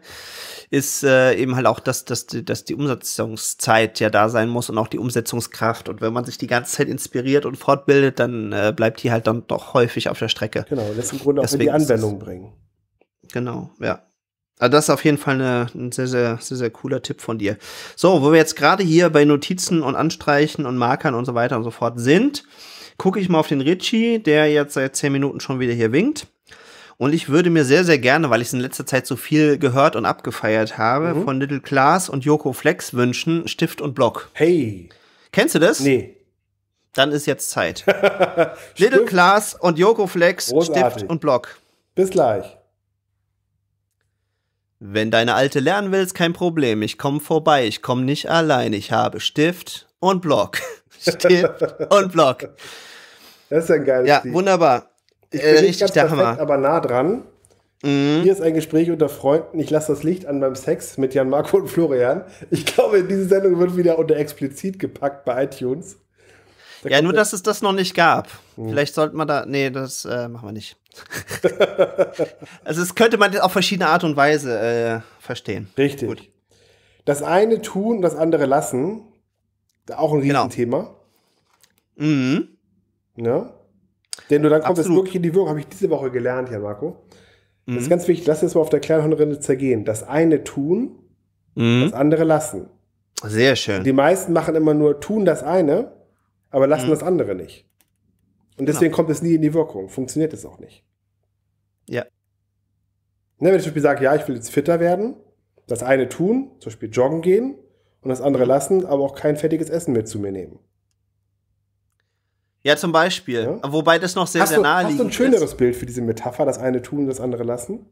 ist äh, eben halt auch, dass, dass, dass die Umsetzungszeit ja da sein muss und auch die Umsetzungskraft. Und wenn man sich die ganze Zeit inspiriert und fortbildet, dann äh, bleibt die halt dann doch häufig auf der Strecke. Genau, das im Grunde auch Deswegen in die Anwendung bringen. Genau, ja. Also das ist auf jeden Fall eine, ein sehr, sehr, sehr, sehr cooler Tipp von dir. So, wo wir jetzt gerade hier bei Notizen und Anstreichen und Markern und so weiter und so fort sind, gucke ich mal auf den Richie, der jetzt seit 10 Minuten schon wieder hier winkt. Und ich würde mir sehr, sehr gerne, weil ich es in letzter Zeit so viel gehört und abgefeiert habe, mhm. von Little Klaas und Joko Flex wünschen Stift und Block. Hey. Kennst du das? Nee. Dann ist jetzt Zeit. (laughs) Little Klaas und Joko Flex, Großartig. Stift und Block. Bis gleich. Wenn deine Alte lernen willst, kein Problem. Ich komme vorbei. Ich komme nicht allein. Ich habe Stift und Block. (laughs) Stift und Block. Das ist ein geiles Ja, Lied. wunderbar. Ich bin äh, nicht ganz perfekt, Hammer. aber nah dran. Mhm. Hier ist ein Gespräch unter Freunden. Ich lasse das Licht an beim Sex mit Jan Marco und Florian. Ich glaube, diese Sendung wird wieder unter explizit gepackt bei iTunes ja, nur, dass es das noch nicht gab. Hm. Vielleicht sollte man da. Nee, das äh, machen wir nicht. (laughs) also, es könnte man auf verschiedene Art und Weise äh, verstehen. Richtig. Gut. Das eine tun das andere lassen. Auch ein genau. Riesenthema. Genau. Mhm. Ja. Ne? Denn nur dann kommt Absolut. es wirklich in die Wirkung. Habe ich diese Woche gelernt, Herr Marco. Mhm. Das ist ganz wichtig. Lass es mal auf der Kleinhornrinde zergehen. Das eine tun, mhm. das andere lassen. Sehr schön. Die meisten machen immer nur tun das eine aber lassen mhm. das andere nicht. Und deswegen genau. kommt es nie in die Wirkung, funktioniert es auch nicht. Ja. Ne, wenn ich zum Beispiel sage, ja, ich will jetzt fitter werden, das eine tun, zum Beispiel joggen gehen und das andere mhm. lassen, aber auch kein fertiges Essen mehr zu mir nehmen. Ja, zum Beispiel. Ja? Wobei das noch sehr, hast sehr naheliegend ist. Hast du ein schöneres ist. Bild für diese Metapher, das eine tun, das andere lassen?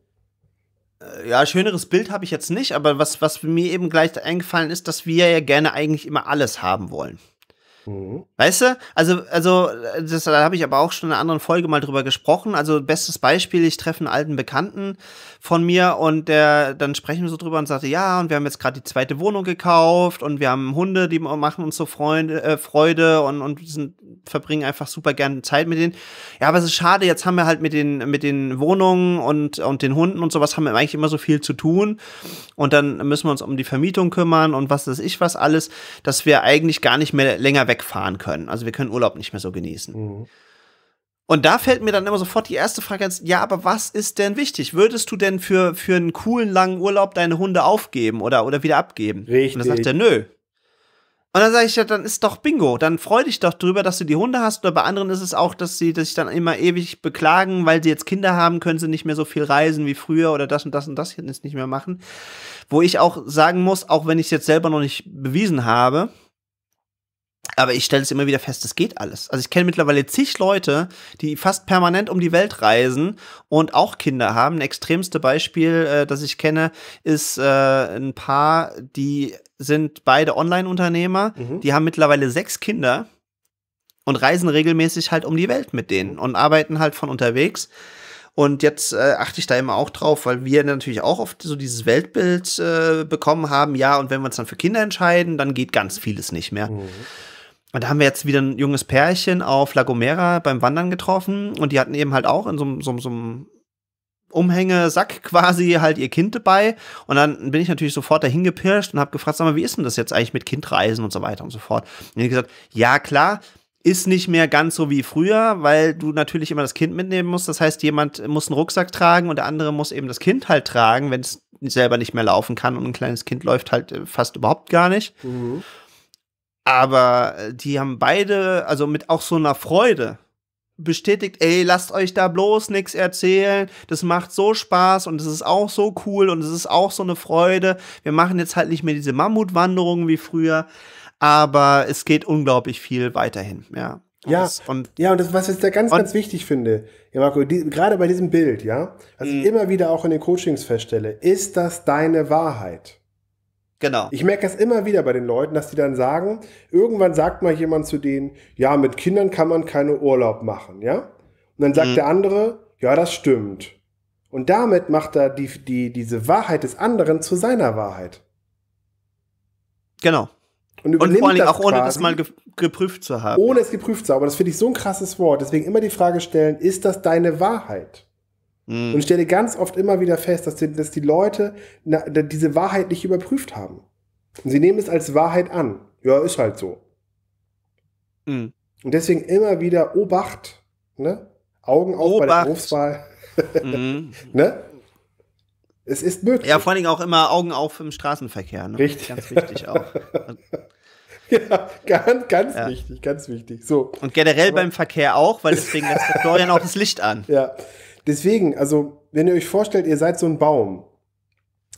Äh, ja, schöneres Bild habe ich jetzt nicht, aber was, was mir eben gleich eingefallen ist, dass wir ja gerne eigentlich immer alles haben wollen. Mhm. Weißt du? Also, also das, da habe ich aber auch schon in einer anderen Folge mal drüber gesprochen. Also, bestes Beispiel, ich treffe einen alten Bekannten von mir und der, dann sprechen wir so drüber und sagte, ja, und wir haben jetzt gerade die zweite Wohnung gekauft und wir haben Hunde, die machen uns so Freunde, äh, Freude und, und sind, verbringen einfach super gerne Zeit mit denen. Ja, aber es ist schade, jetzt haben wir halt mit den, mit den Wohnungen und, und den Hunden und sowas haben wir eigentlich immer so viel zu tun. Und dann müssen wir uns um die Vermietung kümmern und was weiß ich was alles, dass wir eigentlich gar nicht mehr länger weg wegfahren können. Also wir können Urlaub nicht mehr so genießen. Mhm. Und da fällt mir dann immer sofort die erste Frage an, ja, aber was ist denn wichtig? Würdest du denn für, für einen coolen langen Urlaub deine Hunde aufgeben oder, oder wieder abgeben? Richtig. Und dann sagt er, nö. Und dann sage ich ja, dann ist doch Bingo. Dann freu dich doch drüber, dass du die Hunde hast. Oder bei anderen ist es auch, dass sie sich dann immer ewig beklagen, weil sie jetzt Kinder haben, können sie nicht mehr so viel reisen wie früher oder das und das und das jetzt nicht mehr machen. Wo ich auch sagen muss, auch wenn ich es jetzt selber noch nicht bewiesen habe, aber ich stelle es immer wieder fest, es geht alles. Also ich kenne mittlerweile zig Leute, die fast permanent um die Welt reisen und auch Kinder haben. Ein extremste Beispiel, äh, das ich kenne, ist äh, ein Paar, die sind beide Online-Unternehmer. Mhm. Die haben mittlerweile sechs Kinder und reisen regelmäßig halt um die Welt mit denen und arbeiten halt von unterwegs. Und jetzt äh, achte ich da immer auch drauf, weil wir natürlich auch oft so dieses Weltbild äh, bekommen haben, ja, und wenn wir uns dann für Kinder entscheiden, dann geht ganz vieles nicht mehr. Mhm. Und da haben wir jetzt wieder ein junges Pärchen auf La Gomera beim Wandern getroffen und die hatten eben halt auch in so, so, so einem Umhängesack (laughs) quasi halt ihr Kind dabei. Und dann bin ich natürlich sofort dahin gepirscht und habe gefragt, sag mal, wie ist denn das jetzt eigentlich mit Kindreisen und so weiter und so fort. Und die gesagt, ja klar, ist nicht mehr ganz so wie früher, weil du natürlich immer das Kind mitnehmen musst. Das heißt, jemand muss einen Rucksack tragen und der andere muss eben das Kind halt tragen, wenn es selber nicht mehr laufen kann und ein kleines Kind läuft halt äh, fast überhaupt gar nicht. Mhm. Aber äh, die haben beide, also mit auch so einer Freude bestätigt, ey, lasst euch da bloß nichts erzählen, das macht so Spaß und es ist auch so cool und es ist auch so eine Freude. Wir machen jetzt halt nicht mehr diese Mammutwanderungen wie früher, aber es geht unglaublich viel weiterhin, ja. Und ja, das, und, ja, und das, was ich da ganz, ganz wichtig finde, ja, Marco, die, gerade bei diesem Bild, ja, was ich mhm. immer wieder auch in den Coachings feststelle, ist das deine Wahrheit? Genau. Ich merke das immer wieder bei den Leuten, dass die dann sagen, irgendwann sagt mal jemand zu denen, ja, mit Kindern kann man keine Urlaub machen, ja? Und dann sagt mhm. der andere, ja, das stimmt. Und damit macht er die, die, diese Wahrheit des anderen zu seiner Wahrheit. Genau. Und, und vor allem auch ohne das mal geprüft zu haben. Ohne es geprüft zu haben. Aber das finde ich so ein krasses Wort. Deswegen immer die Frage stellen, ist das deine Wahrheit? Mhm. Und ich stelle ganz oft immer wieder fest, dass die, dass die Leute na, diese Wahrheit nicht überprüft haben. Und sie nehmen es als Wahrheit an. Ja, ist halt so. Mhm. Und deswegen immer wieder Obacht, ne? Augen auf Obacht. bei der Berufswahl. mhm. (laughs) ne? Es ist möglich. Ja, vor allen Dingen auch immer Augen auf im Straßenverkehr. Ne? Richtig. Ganz wichtig auch. (laughs) ja, ganz, ganz ja. wichtig, ganz wichtig. So. Und generell Aber beim Verkehr auch, weil deswegen lässt Florian auch das Licht an. Ja. Deswegen, also, wenn ihr euch vorstellt, ihr seid so ein Baum,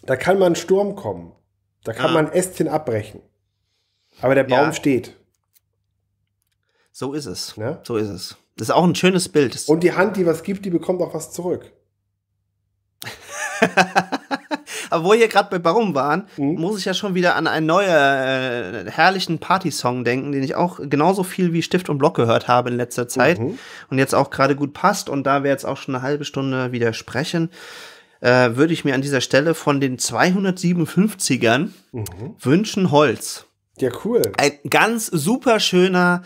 da kann man Sturm kommen. Da kann ah. man Ästchen abbrechen. Aber der Baum ja. steht. So ist es. Ja? Ne? So ist es. Das ist auch ein schönes Bild. Und die Hand, die was gibt, die bekommt auch was zurück. (laughs) Aber wo wir gerade bei Baum waren, mhm. muss ich ja schon wieder an einen neuen, äh, herrlichen Partysong denken, den ich auch genauso viel wie Stift und Block gehört habe in letzter Zeit mhm. und jetzt auch gerade gut passt. Und da wir jetzt auch schon eine halbe Stunde wieder sprechen, äh, würde ich mir an dieser Stelle von den 257ern mhm. wünschen Holz. Ja, cool. Ein ganz super schöner,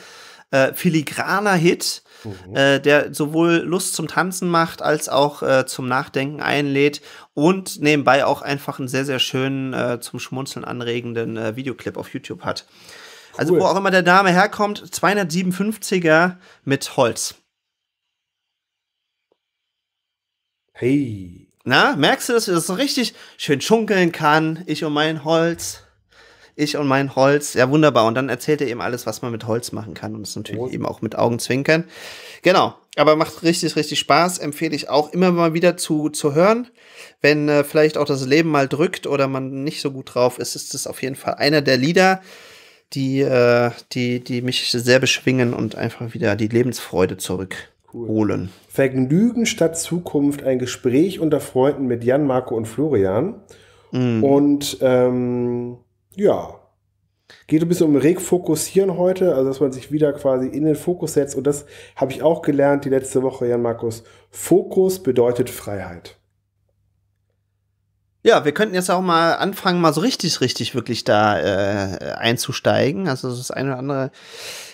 äh, filigraner Hit Mhm. äh, der sowohl Lust zum Tanzen macht als auch äh, zum Nachdenken einlädt und nebenbei auch einfach einen sehr, sehr schönen, äh, zum Schmunzeln anregenden äh, Videoclip auf YouTube hat. Also, cool. Also wo auch immer der Name herkommt, 257er mit Holz. Hey. Na, merkst du, dass das so richtig schön schunkeln kann? Ich und mein Holz ich und mein Holz. Ja, wunderbar. Und dann erzählt er eben alles, was man mit Holz machen kann. Und das natürlich oh. eben auch mit Augenzwinkern. Genau. Aber macht richtig, richtig Spaß. Empfehle ich auch immer mal wieder zu, zu hören. Wenn äh, vielleicht auch das Leben mal drückt oder man nicht so gut drauf ist, ist es auf jeden Fall einer der Lieder, die, äh, die, die mich sehr beschwingen und einfach wieder die Lebensfreude zurückholen. Cool. Vergnügen statt Zukunft, ein Gespräch unter Freunden mit Jan, Marco und Florian. Mm. Und ähm, ja. Geht ein bisschen um Regfokussieren heute, also dass man sich wieder quasi in den Fokus setzt. Und das habe ich auch gelernt die letzte Woche, Jan Markus. Fokus bedeutet Freiheit. Ja, wir könnten jetzt auch mal anfangen, mal so richtig, richtig wirklich da äh, einzusteigen. Also das eine oder andere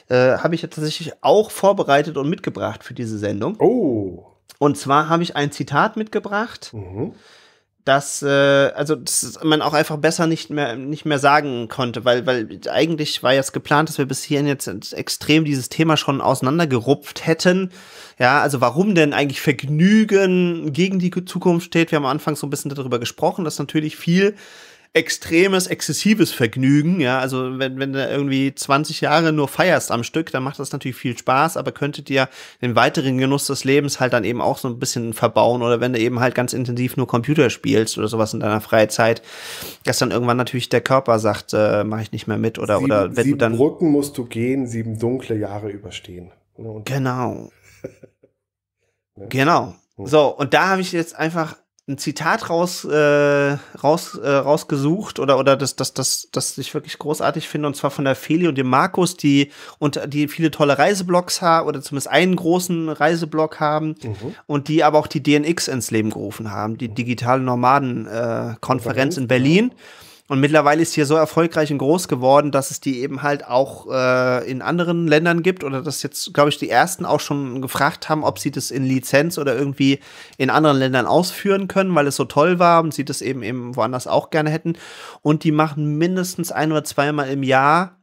äh, habe ich jetzt tatsächlich auch vorbereitet und mitgebracht für diese Sendung. Oh. Und zwar habe ich ein Zitat mitgebracht. Mhm dass äh, also dass man auch einfach besser nicht mehr nicht mehr sagen konnte, weil weil eigentlich war jetzt geplant, dass wir bis hierhin jetzt extrem dieses Thema schon auseinandergerupft hätten. Ja, also warum denn eigentlich Vergnügen gegen die Zukunft steht? Wir haben am Anfang so ein bisschen darüber gesprochen, dass natürlich viel extremes, exzessives Vergnügen. Ja, also wenn, wenn du irgendwie 20 Jahre nur feierst am Stück, dann macht das natürlich viel Spaß, aber könnte dir den weiteren Genuss des Lebens halt dann eben auch so ein bisschen verbauen oder wenn du eben halt ganz intensiv nur Computer spielst oder sowas in deiner Freizeit, dass dann irgendwann natürlich der Körper sagt, äh, mache ich nicht mehr mit oder sieben, oder wenn sieben du dann Brücken musst du gehen, sieben dunkle Jahre überstehen. Ne, und genau. ja. (laughs) Ne? Genau. Hm. So, und da habe ich jetzt einfach ein Zitat raus, äh, raus, äh, rausgesucht oder, oder das, das, das, das ich wirklich großartig finde, und zwar von der Feli und dem Markus, die, und, die viele tolle Reiseblogs haben oder zumindest einen großen Reiseblog haben mhm. und die aber auch die DNX ins Leben gerufen haben, die mhm. digitale Nomaden-Konferenz äh, in Berlin. Ja und mittlerweile ist hier so erfolgreich und groß geworden, dass es die eben halt auch äh, in anderen Ländern gibt oder dass jetzt, glaube ich, die ersten auch schon gefragt haben, ob sie das in Lizenz oder irgendwie in anderen Ländern ausführen können, weil es so toll war und sie das eben eben woanders auch gerne hätten. Und die machen mindestens ein oder zweimal im Jahr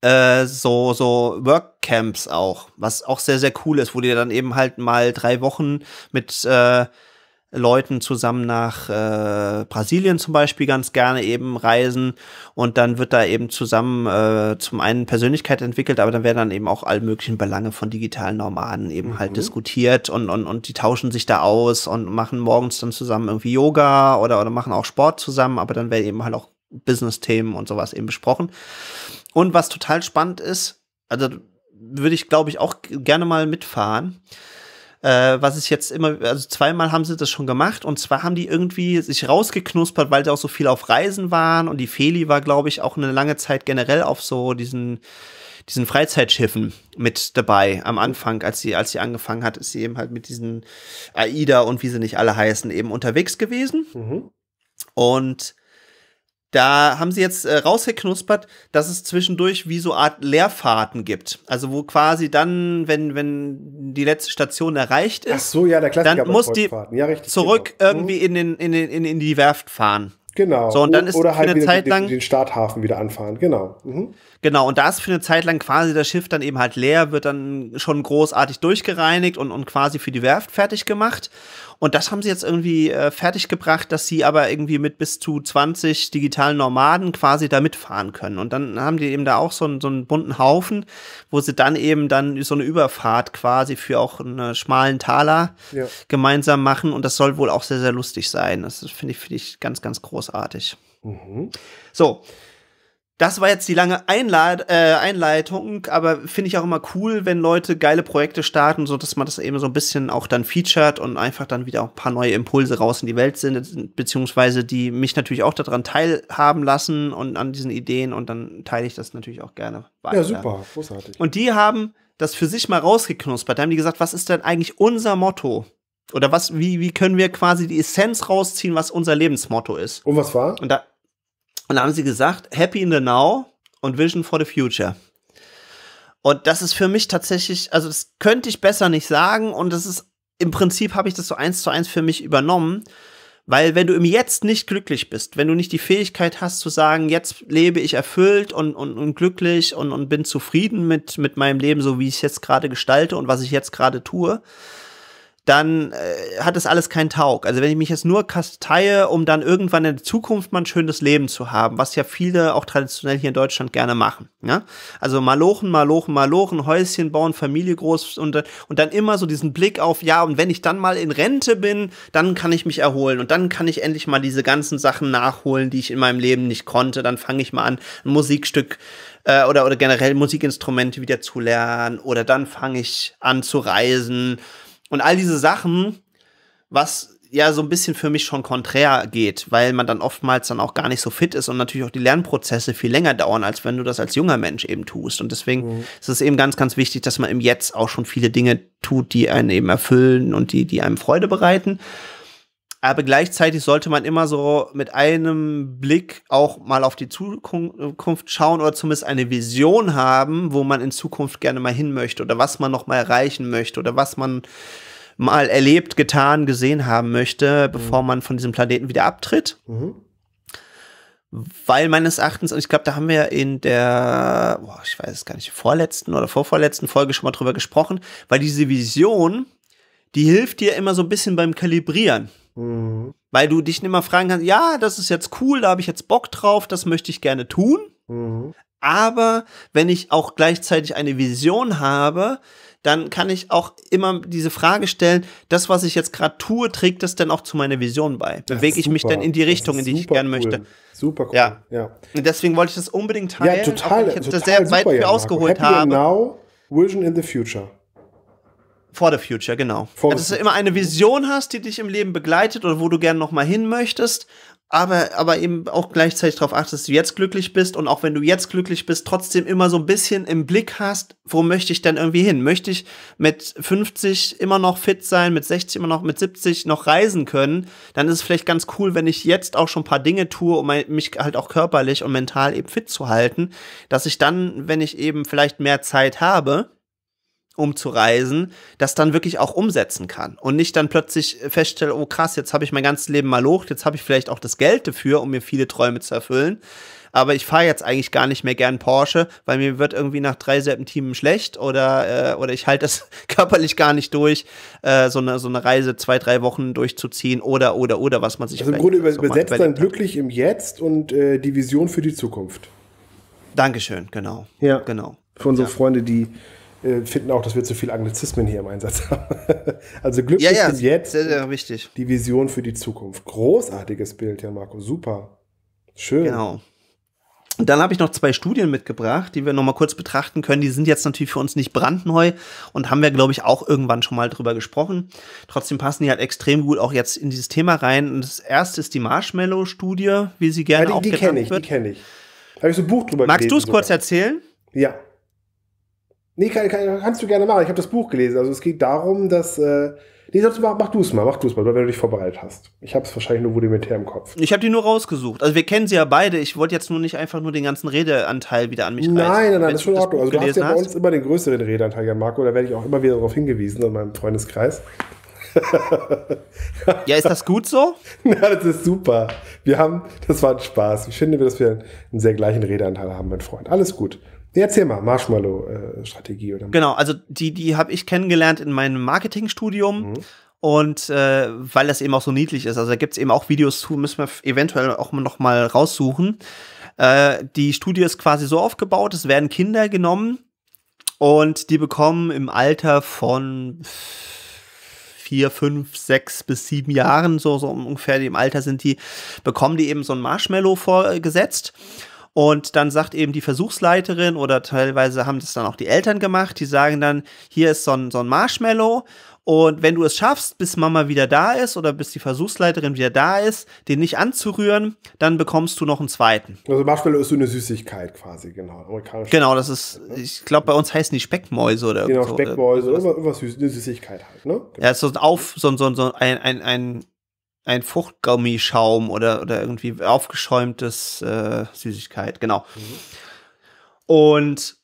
äh, so, so Workcamps auch, was auch sehr, sehr cool ist, wo die dann eben halt mal drei Wochen mit äh, Leuten zusammen nach äh, Brasilien zum Beispiel ganz gerne eben reisen und dann wird da eben zusammen äh, zum einen Persönlichkeit entwickelt, aber dann werden dann eben auch alle möglichen Belange von digitalen Nomaden eben halt mhm. halt diskutiert und, und, und die tauschen sich da aus und machen morgens dann zusammen irgendwie Yoga oder, oder machen auch Sport zusammen, aber dann werden eben halt auch Business-Themen und sowas eben besprochen. Und was total spannend ist, also würde ich glaube ich auch gerne mal mitfahren, äh, was ist jetzt immer, also zweimal haben sie das schon gemacht und zwar haben die irgendwie sich rausgeknuspert, weil sie auch so viel auf Reisen waren und die Feli war, glaube ich, auch eine lange Zeit generell auf so diesen diesen Freizeitschiffen mit dabei am Anfang, als sie, als sie angefangen hat, ist sie eben halt mit diesen AIDA und wie sie nicht alle heißen, eben unterwegs gewesen. Mhm. Und da haben sie jetzt äh, rausgeknuspert, dass es zwischendurch wie so Art Leerfahrten gibt. Also wo quasi dann, wenn, wenn die letzte Station erreicht ist, so, ja, dann muss die ja, richtig, zurück genau. Mhm. irgendwie in, den, in, den, in, in die Werft fahren. Genau. So, und dann ist Oder halt für eine Zeit lang den, den Starthafen wieder anfahren, genau. Mhm. Genau, und da ist für eine Zeit lang quasi das Schiff dann eben halt leer, wird dann schon großartig durchgereinigt und, und quasi für die Werft fertig gemacht. Und das haben sie jetzt irgendwie äh, fertiggebracht, dass sie aber irgendwie mit bis zu 20 digitalen Nomaden quasi da mitfahren können. Und dann haben die eben da auch so, einen, so einen bunten Haufen, wo sie dann eben dann so eine Überfahrt quasi für auch einen schmalen Taler ja. gemeinsam machen. Und das soll wohl auch sehr, sehr lustig sein. Das finde ich, finde ich ganz, ganz großartig. Mhm. So, das war jetzt die lange Einlad äh, Einleitung, aber finde ich auch immer cool, wenn Leute geile Projekte starten, so dass man das eben so ein bisschen auch dann featured und einfach dann wieder auch ein paar neue Impulse raus in die Welt sind, äh, beziehungsweise die mich natürlich auch daran teilhaben lassen und an diesen Ideen und dann teile ich das natürlich auch gerne weiter. Ja, super, großartig. Und die haben das für sich mal rausgeknuspert. Da haben die gesagt, was ist denn eigentlich unser Motto? Oder was, wie, wie können wir quasi die Essenz rausziehen, was unser Lebensmotto ist? Und was war? Und da, und da haben sie gesagt, Happy in the Now und Vision for the Future. Und das ist für mich tatsächlich, also das könnte ich besser nicht sagen. Und das ist, im Prinzip habe ich das so eins zu eins für mich übernommen. Weil wenn du im Jetzt nicht glücklich bist, wenn du nicht die Fähigkeit hast zu sagen, jetzt lebe ich erfüllt und, und, und glücklich und, und bin zufrieden mit, mit meinem Leben, so wie ich es jetzt gerade gestalte und was ich jetzt gerade tue, dann äh, hat das alles keinen Taug. Also wenn ich mich jetzt nur kasteie, um dann irgendwann in der Zukunft mal ein schönes Leben zu haben, was ja viele auch traditionell hier in Deutschland gerne machen. Ja? Also malochen, malochen, malochen, Häuschen bauen, Familie groß und, und dann immer so diesen Blick auf, ja, und wenn ich dann mal in Rente bin, dann kann ich mich erholen und dann kann ich endlich mal diese ganzen Sachen nachholen, die ich in meinem Leben nicht konnte. Dann fange ich mal an, ein Musikstück äh, oder, oder generell Musikinstrumente wieder zu lernen oder dann fange ich an zu reisen und all diese Sachen, was ja so ein bisschen für mich schon konträr geht, weil man dann oftmals dann auch gar nicht so fit ist und natürlich auch die Lernprozesse viel länger dauern, als wenn du das als junger Mensch eben tust. Und deswegen mhm. ist es eben ganz, ganz wichtig, dass man im Jetzt auch schon viele Dinge tut, die einen eben erfüllen und die, die einem Freude bereiten. Aber gleichzeitig sollte man immer so mit einem Blick auch mal auf die Zukunft schauen oder zumindest eine Vision haben, wo man in Zukunft gerne mal hin möchte oder was man noch mal erreichen möchte oder was man mal erlebt, getan, gesehen haben möchte, mhm. bevor mhm. man von diesem Planeten wieder abtritt. Mhm. Weil meines Erachtens, und ich glaube, da haben wir in der, boah, ich weiß es gar nicht, vorletzten oder vorvorletzten Folge schon mal drüber gesprochen, weil diese Vision, die hilft dir immer so ein bisschen beim Kalibrieren. Mhm. Weil du dich nicht mehr fragen kannst, ja, das ist jetzt cool, da habe ich jetzt Bock drauf, das möchte ich gerne tun. Mhm. Aber wenn ich auch gleichzeitig eine Vision habe, dann kann ich auch immer diese Frage stellen, das, was ich jetzt gerade tue, trägt das denn auch zu meiner Vision bei? Bewege ich mich denn in die Richtung, in die ich gerne cool. möchte? Super cool. Ja. ja. Und deswegen wollte ich das unbedingt teilen. Ja, total. Auch wenn ich jetzt total sehr weit für ausgeholt Happy habe. Now, Vision in the Future. For the Future, genau. For dass du immer eine Vision hast, die dich im Leben begleitet oder wo du gerne nochmal hin möchtest, aber, aber eben auch gleichzeitig darauf achtest, dass du jetzt glücklich bist und auch wenn du jetzt glücklich bist, trotzdem immer so ein bisschen im Blick hast, wo möchte ich denn irgendwie hin? Möchte ich mit 50 immer noch fit sein, mit 60 immer noch, mit 70 noch reisen können? Dann ist es vielleicht ganz cool, wenn ich jetzt auch schon ein paar Dinge tue, um mich halt auch körperlich und mental eben fit zu halten, dass ich dann, wenn ich eben vielleicht mehr Zeit habe, um zu reisen, das dann wirklich auch umsetzen kann und nicht dann plötzlich feststelle, oh krass, jetzt habe ich mein ganzes Leben mal locht, jetzt habe ich vielleicht auch das Geld dafür, um mir viele Träume zu erfüllen, aber ich fahre jetzt eigentlich gar nicht mehr gern Porsche, weil mir wird irgendwie nach drei Serpentinen schlecht oder, äh, oder ich halte das (laughs) körperlich gar nicht durch, äh, so, eine, so eine Reise zwei, drei Wochen durchzuziehen oder, oder, oder, was man sich Also im Grunde über, so übersetzt dann glücklich im Jetzt und äh, die Vision für die Zukunft. Dankeschön, genau. Ja, genau. Für unsere ja. Freunde, die äh, finden auch, dass wir zu viel Anglizismen hier im Einsatz (laughs) haben. also glücklich ja, ja, bis jetzt. Sehr, sehr wichtig. Die Vision für die Zukunft. Großartiges Bild, ja, Marco. Super. Schön. Genau. Und dann habe ich noch zwei Studien mitgebracht, die wir nochmal kurz betrachten können. Die sind jetzt natürlich für uns nicht brandneu und haben wir, glaube ich, auch irgendwann schon mal drüber gesprochen. Trotzdem passen die halt extrem gut auch jetzt in dieses Thema rein. Und das erste ist die Marshmallow-Studie, wie sie gerne ja, die, auch die kenn ich, wird. Die kenne ich. Da habe ich so ein Buch drüber Magst du es kurz erzählen? Ja, Nee, kann, kann, kannst du gerne machen. Ich habe das Buch gelesen. Also es geht darum, dass. Äh, nee, du, mach, mach du es mal, mach du es mal, wenn du dich vorbereitet hast. Ich habe es wahrscheinlich nur rudimentär im Kopf. Ich habe die nur rausgesucht. Also wir kennen sie ja beide. Ich wollte jetzt nur nicht einfach nur den ganzen Redeanteil wieder an mich reißen. Nein, nein, nein, das ist schon in Ordnung. Also du hast ja bei uns hast. immer den größeren Redeanteil, ja, Marco. Da werde ich auch immer wieder darauf hingewiesen in meinem Freundeskreis. (laughs) ja, ist das gut so? (laughs) Na, das ist super. Wir haben, das war ein Spaß. Ich finde, dass wir einen sehr gleichen Redeanteil haben, mein Freund. Alles gut erzähl mal, Marshmallow-Strategie, oder? Genau, also die, die habe ich kennengelernt in meinem Marketingstudium. Mhm. Und äh, weil das eben auch so niedlich ist, also da gibt es eben auch Videos zu, müssen wir eventuell auch noch mal raussuchen. Äh, die Studie ist quasi so aufgebaut, es werden Kinder genommen und die bekommen im Alter von vier, fünf, sechs bis sieben Jahren, so, so ungefähr im Alter sind die, bekommen die eben so ein Marshmallow vorgesetzt. Äh, und dann sagt eben die Versuchsleiterin oder teilweise haben das dann auch die Eltern gemacht, die sagen dann, hier ist so ein, so ein Marshmallow und wenn du es schaffst, bis Mama wieder da ist oder bis die Versuchsleiterin wieder da ist, den nicht anzurühren, dann bekommst du noch einen zweiten. Also Marshmallow ist so eine Süßigkeit quasi, genau. Genau, das ist, ne? ich glaube, bei uns heißen die Speckmäuse oder Genau, so, äh, Speckmäuse, irgendwas, irgendwas Süß, eine Süßigkeit halt, ne? Genau. Ja, ist so ein Auf, so, so, so ein, ein, ein ein Fruchtgummischaum oder, oder irgendwie aufgeschäumtes äh, Süßigkeit, genau. Mhm. Und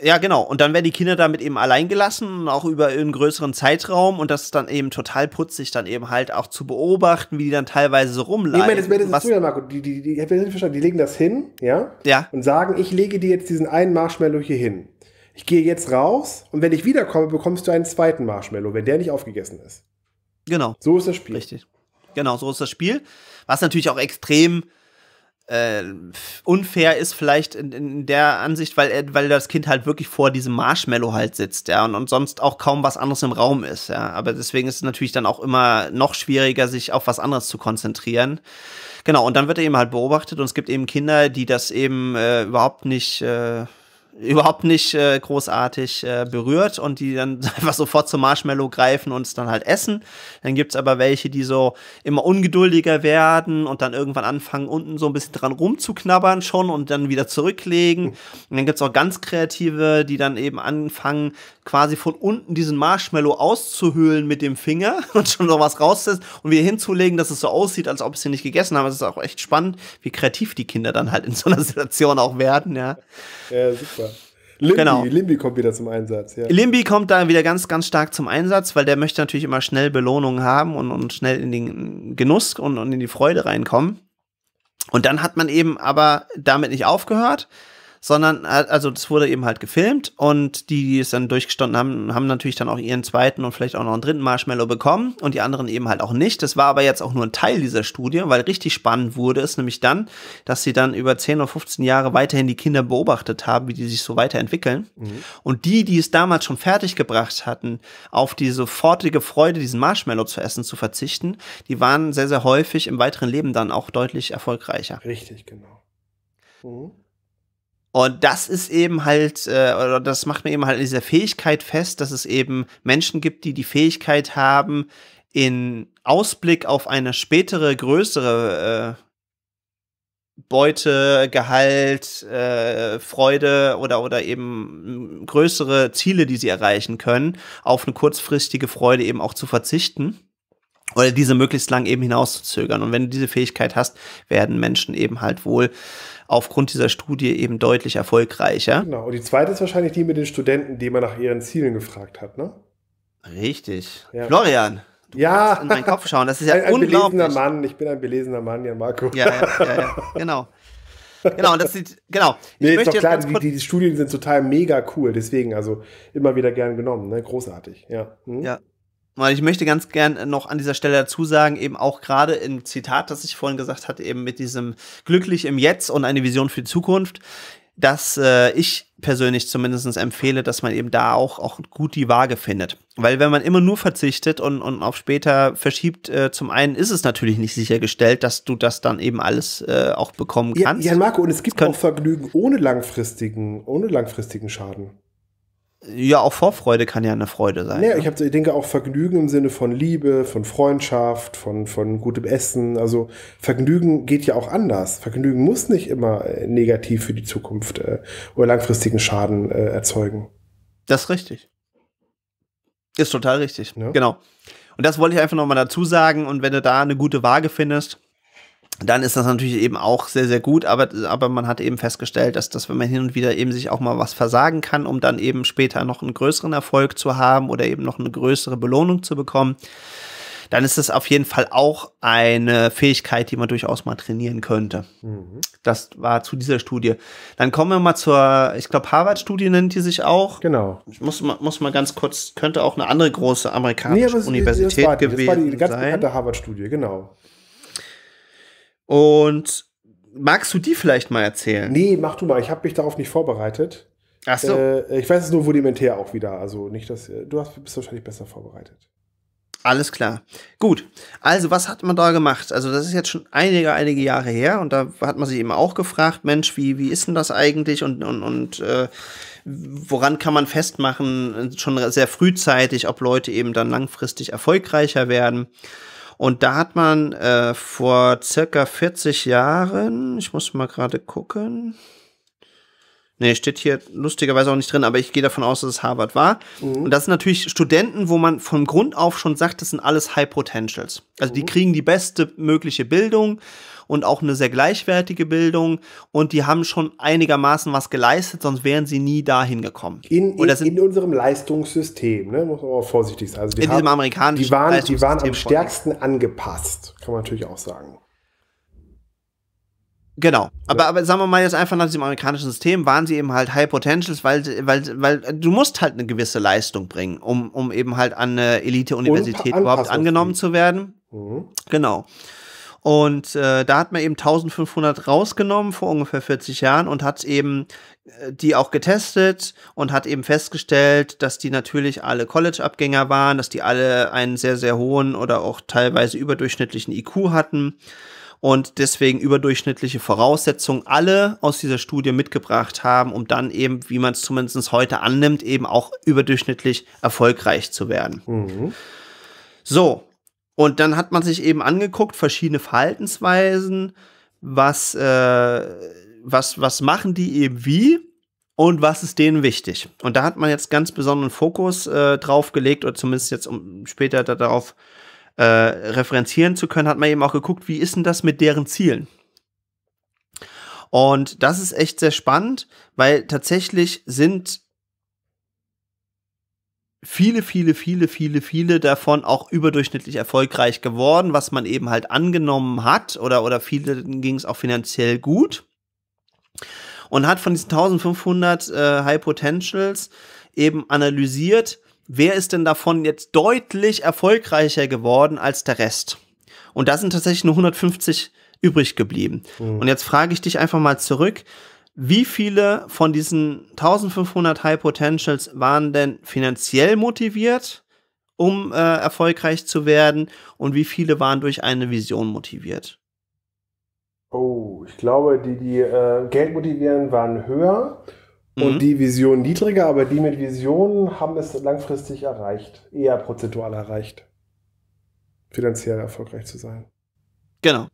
ja, genau. Und dann werden die Kinder damit eben allein gelassen, auch über einen größeren Zeitraum. Und das ist dann eben total putzig, dann eben halt auch zu beobachten, wie die dann teilweise so rumlaufen. ich meine, das, das ist du ja, Marco. Die, die, die, ich habe nicht verstanden. Die legen das hin, ja? Ja. Und sagen, ich lege dir jetzt diesen einen Marshmallow hier hin. Ich gehe jetzt raus und wenn ich wiederkomme, bekommst du einen zweiten Marshmallow, wenn der nicht aufgegessen ist. Genau. So ist das Spiel. Richtig. Genau, so ist das Spiel. Was natürlich auch extrem äh, unfair ist, vielleicht in, in, der Ansicht, weil, äh, weil das Kind halt wirklich vor diesem Marshmallow halt sitzt, ja, und, und sonst auch kaum was anderes im Raum ist, ja. Aber deswegen ist es natürlich dann auch immer noch schwieriger, sich auf was anderes zu konzentrieren. Genau, und dann wird er eben halt beobachtet und es gibt eben Kinder, die das eben äh, überhaupt nicht. Äh, überhaupt nicht äh, großartig äh, berührt und die dann (laughs) einfach sofort zum Marshmallow greifen und es dann halt essen. Dann gibt es aber welche, die so immer ungeduldiger werden und dann irgendwann anfangen, unten so ein bisschen dran rumzuknabbern schon und dann wieder zurücklegen. Und dann gibt es auch ganz kreative, die dann eben anfangen, quasi von unten diesen Marshmallow auszuhöhlen mit dem Finger (laughs) und schon so was rauszusetzen und wieder hinzulegen, dass es so aussieht, als ob sie nicht gegessen haben. Es ist auch echt spannend, wie kreativ die Kinder dann halt in so einer (laughs) Situation auch werden, ja. Ja, super. Limby, genau. Limby kommt wieder zum Einsatz. Ja. Limby kommt da wieder ganz, ganz stark zum Einsatz, weil der möchte natürlich immer schnell Belohnungen haben und, und schnell in den Genuss und, und in die Freude reinkommen. Und dann hat man eben aber damit nicht aufgehört, sondern äh, also das wurde eben halt gefilmt und die, die es dann durchgestanden haben, haben natürlich dann auch ihren zweiten und vielleicht auch noch einen dritten Marshmallow bekommen und die anderen eben halt auch nicht. Das war aber jetzt auch nur ein Teil dieser Studie, weil richtig spannend wurde es nämlich dann, dass sie dann über 10 oder 15 Jahre weiterhin die Kinder beobachtet haben, wie die sich so weiterentwickeln. Mhm. Und die, die es damals schon fertig gebracht hatten, auf die sofortige Freude, diesen Marshmallow zu essen, zu verzichten, die waren sehr, sehr häufig im weiteren Leben dann auch deutlich erfolgreicher. Richtig, genau. Mhm. Und das ist eben halt, äh, oder das macht mir eben halt in dieser Fähigkeit fest, dass es eben Menschen gibt, die die Fähigkeit haben, in Ausblick auf eine spätere, größere äh, Beute, Gehalt, äh, Freude oder, oder eben mm, größere Ziele, die sie erreichen können, auf eine kurzfristige Freude eben auch zu verzichten oder diese möglichst lang eben hinauszuzögern. Und wenn du diese Fähigkeit hast, werden Menschen eben halt wohl aufgrund dieser Studie eben deutlich erfolgreicher. Genau. Und die zweite ist wahrscheinlich die mit den Studenten, die man nach ihren Zielen gefragt hat, ne? Richtig. Ja. Florian. Du ja. In meinen Kopf schauen. Das ist ja (laughs) ein, ein unglaublich. Belesener Mann. Ich bin ein belesener Mann, ja, Marco. Ja, ja, ja, ja. genau. Genau, und das sieht, genau. Ich nee, möchte doch klar, die, die, Studien sind total mega cool, deswegen also immer wieder gern genommen, ne? großartig, ja. Hm? Ja, weil ich möchte ganz gern noch an dieser Stelle dazu sagen, eben auch gerade im Zitat, das ich vorhin gesagt hatte, eben mit diesem glücklich im Jetzt und eine Vision für die Zukunft, dass äh, ich persönlich zumindest empfehle, dass man eben da auch, auch gut die Waage findet. Weil wenn man immer nur verzichtet und, und auf später verschiebt, äh, zum einen ist es natürlich nicht sichergestellt, dass du das dann eben alles äh, auch bekommen kannst. Ja, ja Marco, und es gibt auch Vergnügen ohne langfristigen, ohne langfristigen Schaden. Ja, auch Vorfreude kann ja eine Freude sein. Ja, ne? ich, hab, ich denke auch Vergnügen im Sinne von Liebe, von Freundschaft, von, von gutem Essen. Also Vergnügen geht ja auch anders. Vergnügen muss nicht immer äh, negativ für die Zukunft äh, oder langfristigen Schaden äh, erzeugen. Das ist richtig. Ist total richtig. Ne? Genau. Und das wollte ich einfach nochmal dazu sagen. Und wenn du da eine gute Waage findest, dann ist das natürlich eben auch sehr, sehr gut, aber, aber man hat eben festgestellt, dass, dass wenn man hin und wieder eben sich auch mal was versagen kann, um dann eben später noch einen größeren Erfolg zu haben oder eben noch eine größere Belohnung zu bekommen, dann ist das auf jeden Fall auch eine Fähigkeit, die man durchaus mal trainieren könnte. Mhm. Das war zu dieser Studie. Dann kommen wir mal zur, ich glaube, Harvard-Studie nennt die sich auch. Genau. Ich muss mal, muss mal ganz kurz, könnte auch eine andere große amerikanische nee, Universität die, gewesen sein. Das war die, die ganz sein. bekannte Harvard-Studie, genau. Und magst du die vielleicht mal erzählen? Nee, mach du mal. Ich habe mich darauf nicht vorbereitet. Ach so. Äh, ich weiß es nur rudimentär auch wieder. Also nicht, dass äh, du hast, bist wahrscheinlich besser vorbereitet. Alles klar. Gut. Also, was hat man da gemacht? Also, das ist jetzt schon einige, einige Jahre her und da hat man sich eben auch gefragt, Mensch, wie, wie ist denn das eigentlich und, und, und äh, woran kann man festmachen, schon sehr frühzeitig, ob Leute eben dann langfristig erfolgreicher werden? Und da hat man äh, vor circa 40 Jahren, ich muss mal gerade gucken, Nee, steht hier lustigerweise auch nicht drin, aber ich gehe davon aus, dass es Harvard war. Mhm. Und das sind natürlich Studenten, wo man von Grund auf schon sagt, das sind alles High Potentials. Also mhm. die kriegen die beste mögliche Bildung und auch eine sehr gleichwertige Bildung und die haben schon einigermaßen was geleistet, sonst wären sie nie dahin gekommen. In, in, in unserem Leistungssystem, ne? muss man auch vorsichtig sein. Also in haben, diesem amerikanischen die waren, die waren am stärksten angepasst, kann man natürlich auch sagen. Genau, aber, aber sagen wir mal jetzt einfach nach diesem amerikanischen System waren sie eben halt High Potentials, weil, weil, weil du musst halt eine gewisse Leistung bringen, um, um eben halt an eine Elite-Universität überhaupt angenommen zu werden. Mhm. Genau. Und äh, da hat man eben 1500 rausgenommen vor ungefähr 40 Jahren und hat eben äh, die auch getestet und hat eben festgestellt, dass die natürlich alle College-Abgänger waren, dass die alle einen sehr, sehr hohen oder auch teilweise überdurchschnittlichen IQ hatten und deswegen überdurchschnittliche Voraussetzungen alle aus dieser Studie mitgebracht haben, um dann eben, wie man es zumindest heute annimmt, eben auch überdurchschnittlich erfolgreich zu werden. Mhm. So, und dann hat man sich eben angeguckt, verschiedene Verhaltensweisen, was, äh, was, was machen die eben wie und was ist denen wichtig. Und da hat man jetzt ganz besonderen Fokus äh, drauf gelegt oder zumindest jetzt um, später darauf äh, referenzieren zu können, hat man eben auch geguckt, wie ist denn das mit deren Zielen? Und das ist echt sehr spannend, weil tatsächlich sind viele, viele, viele, viele, viele davon auch überdurchschnittlich erfolgreich geworden, was man eben halt angenommen hat oder, oder viele ging es auch finanziell gut. Und hat von diesen 1500 äh, High Potentials eben analysiert, wer ist denn davon jetzt deutlich erfolgreicher geworden als der Rest? Und da sind tatsächlich nur 150 übrig geblieben. Mhm. Und jetzt frage ich dich einfach mal zurück, wie viele von diesen 1500 High Potentials waren denn finanziell motiviert, um äh, erfolgreich zu werden? Und wie viele waren durch eine Vision motiviert? Oh, ich glaube, die, die äh, Geld motivieren, waren höher und mhm. die Vision niedriger, aber die mit Visionen haben es langfristig erreicht, eher prozentual erreicht, finanziell erfolgreich zu sein. Genau.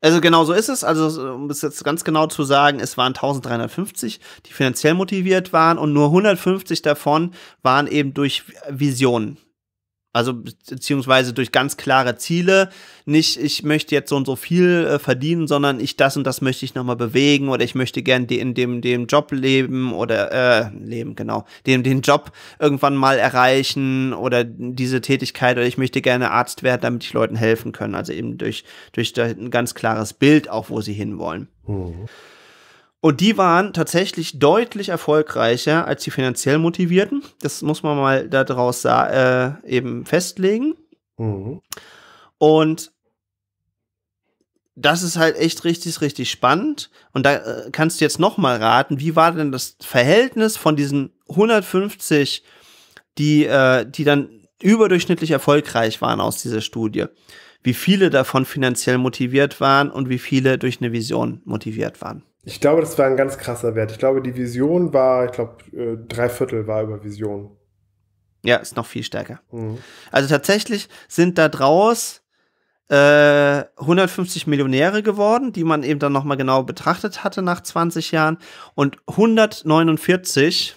Also genau so ist es. Also um es jetzt ganz genau zu sagen, es waren 1350, die finanziell motiviert waren und nur 150 davon waren eben durch Visionen also beziehungsweise durch ganz klare Ziele. Nicht, ich möchte jetzt so und so viel äh, verdienen, sondern ich das und das möchte ich nochmal bewegen oder ich möchte gern die, in dem, dem Job leben oder äh, leben, genau, den, den Job irgendwann mal erreichen oder diese Tätigkeit oder ich möchte gerne Arzt werden, damit ich Leuten helfen können. Also eben durch, durch ein ganz klares Bild auch, wo sie hinwollen. Mhm. Und die waren tatsächlich deutlich erfolgreicher als die finanziell Motivierten. Das muss man mal daraus äh, eben festlegen. Mhm. Und das ist halt echt richtig, richtig spannend. Und da äh, kannst du jetzt noch mal raten, wie war denn das Verhältnis von diesen 150, die, äh, die dann überdurchschnittlich erfolgreich waren aus dieser Studie? Wie viele davon finanziell motiviert waren und wie viele durch eine Vision motiviert waren? Ich glaube, das war ein ganz krasser Wert. Ich glaube, die Vision war, ich glaube, äh, drei Viertel war über Vision. Ja, ist noch viel stärker. Mhm. Also tatsächlich sind da draus äh, 150 Millionäre geworden, die man eben dann nochmal genau betrachtet hatte nach 20 Jahren. Und 149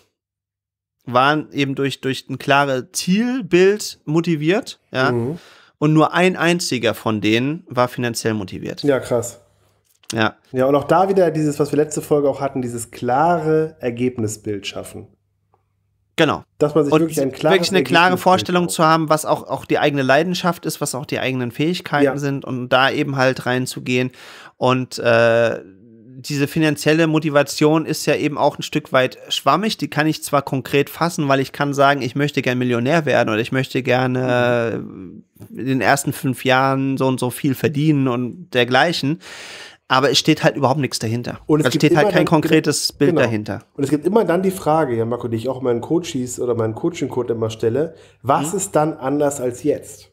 waren eben durch, durch ein klares Zielbild motiviert. Ja? Mhm. Und nur ein einziger von denen war finanziell motiviert. Ja, krass. Ja. Ja, und auch da wieder dieses, was wir letzte Folge auch hatten, dieses klare Ergebnisbild schaffen. Genau. Dass man sich und wirklich ein klares wirklich eine klare Vorstellung zu haben, was auch, auch die eigene Leidenschaft ist, was auch die eigenen Fähigkeiten ja. sind und da eben halt reinzugehen. Und äh, diese finanzielle Motivation ist ja eben auch ein Stück weit schwammig. Die kann ich zwar konkret fassen, weil ich kann sagen, ich möchte gerne Millionär werden oder ich möchte gerne mhm. äh, in den ersten fünf Jahren so und so viel verdienen und dergleichen aber es steht halt überhaupt nichts dahinter. Und es, es steht halt kein dann, konkretes Bild genau. dahinter. Und es gibt immer dann die Frage, ja Marco, die ich auch meinen Coaches oder meinen Coaching-Code immer stelle, was hm? ist dann anders als jetzt?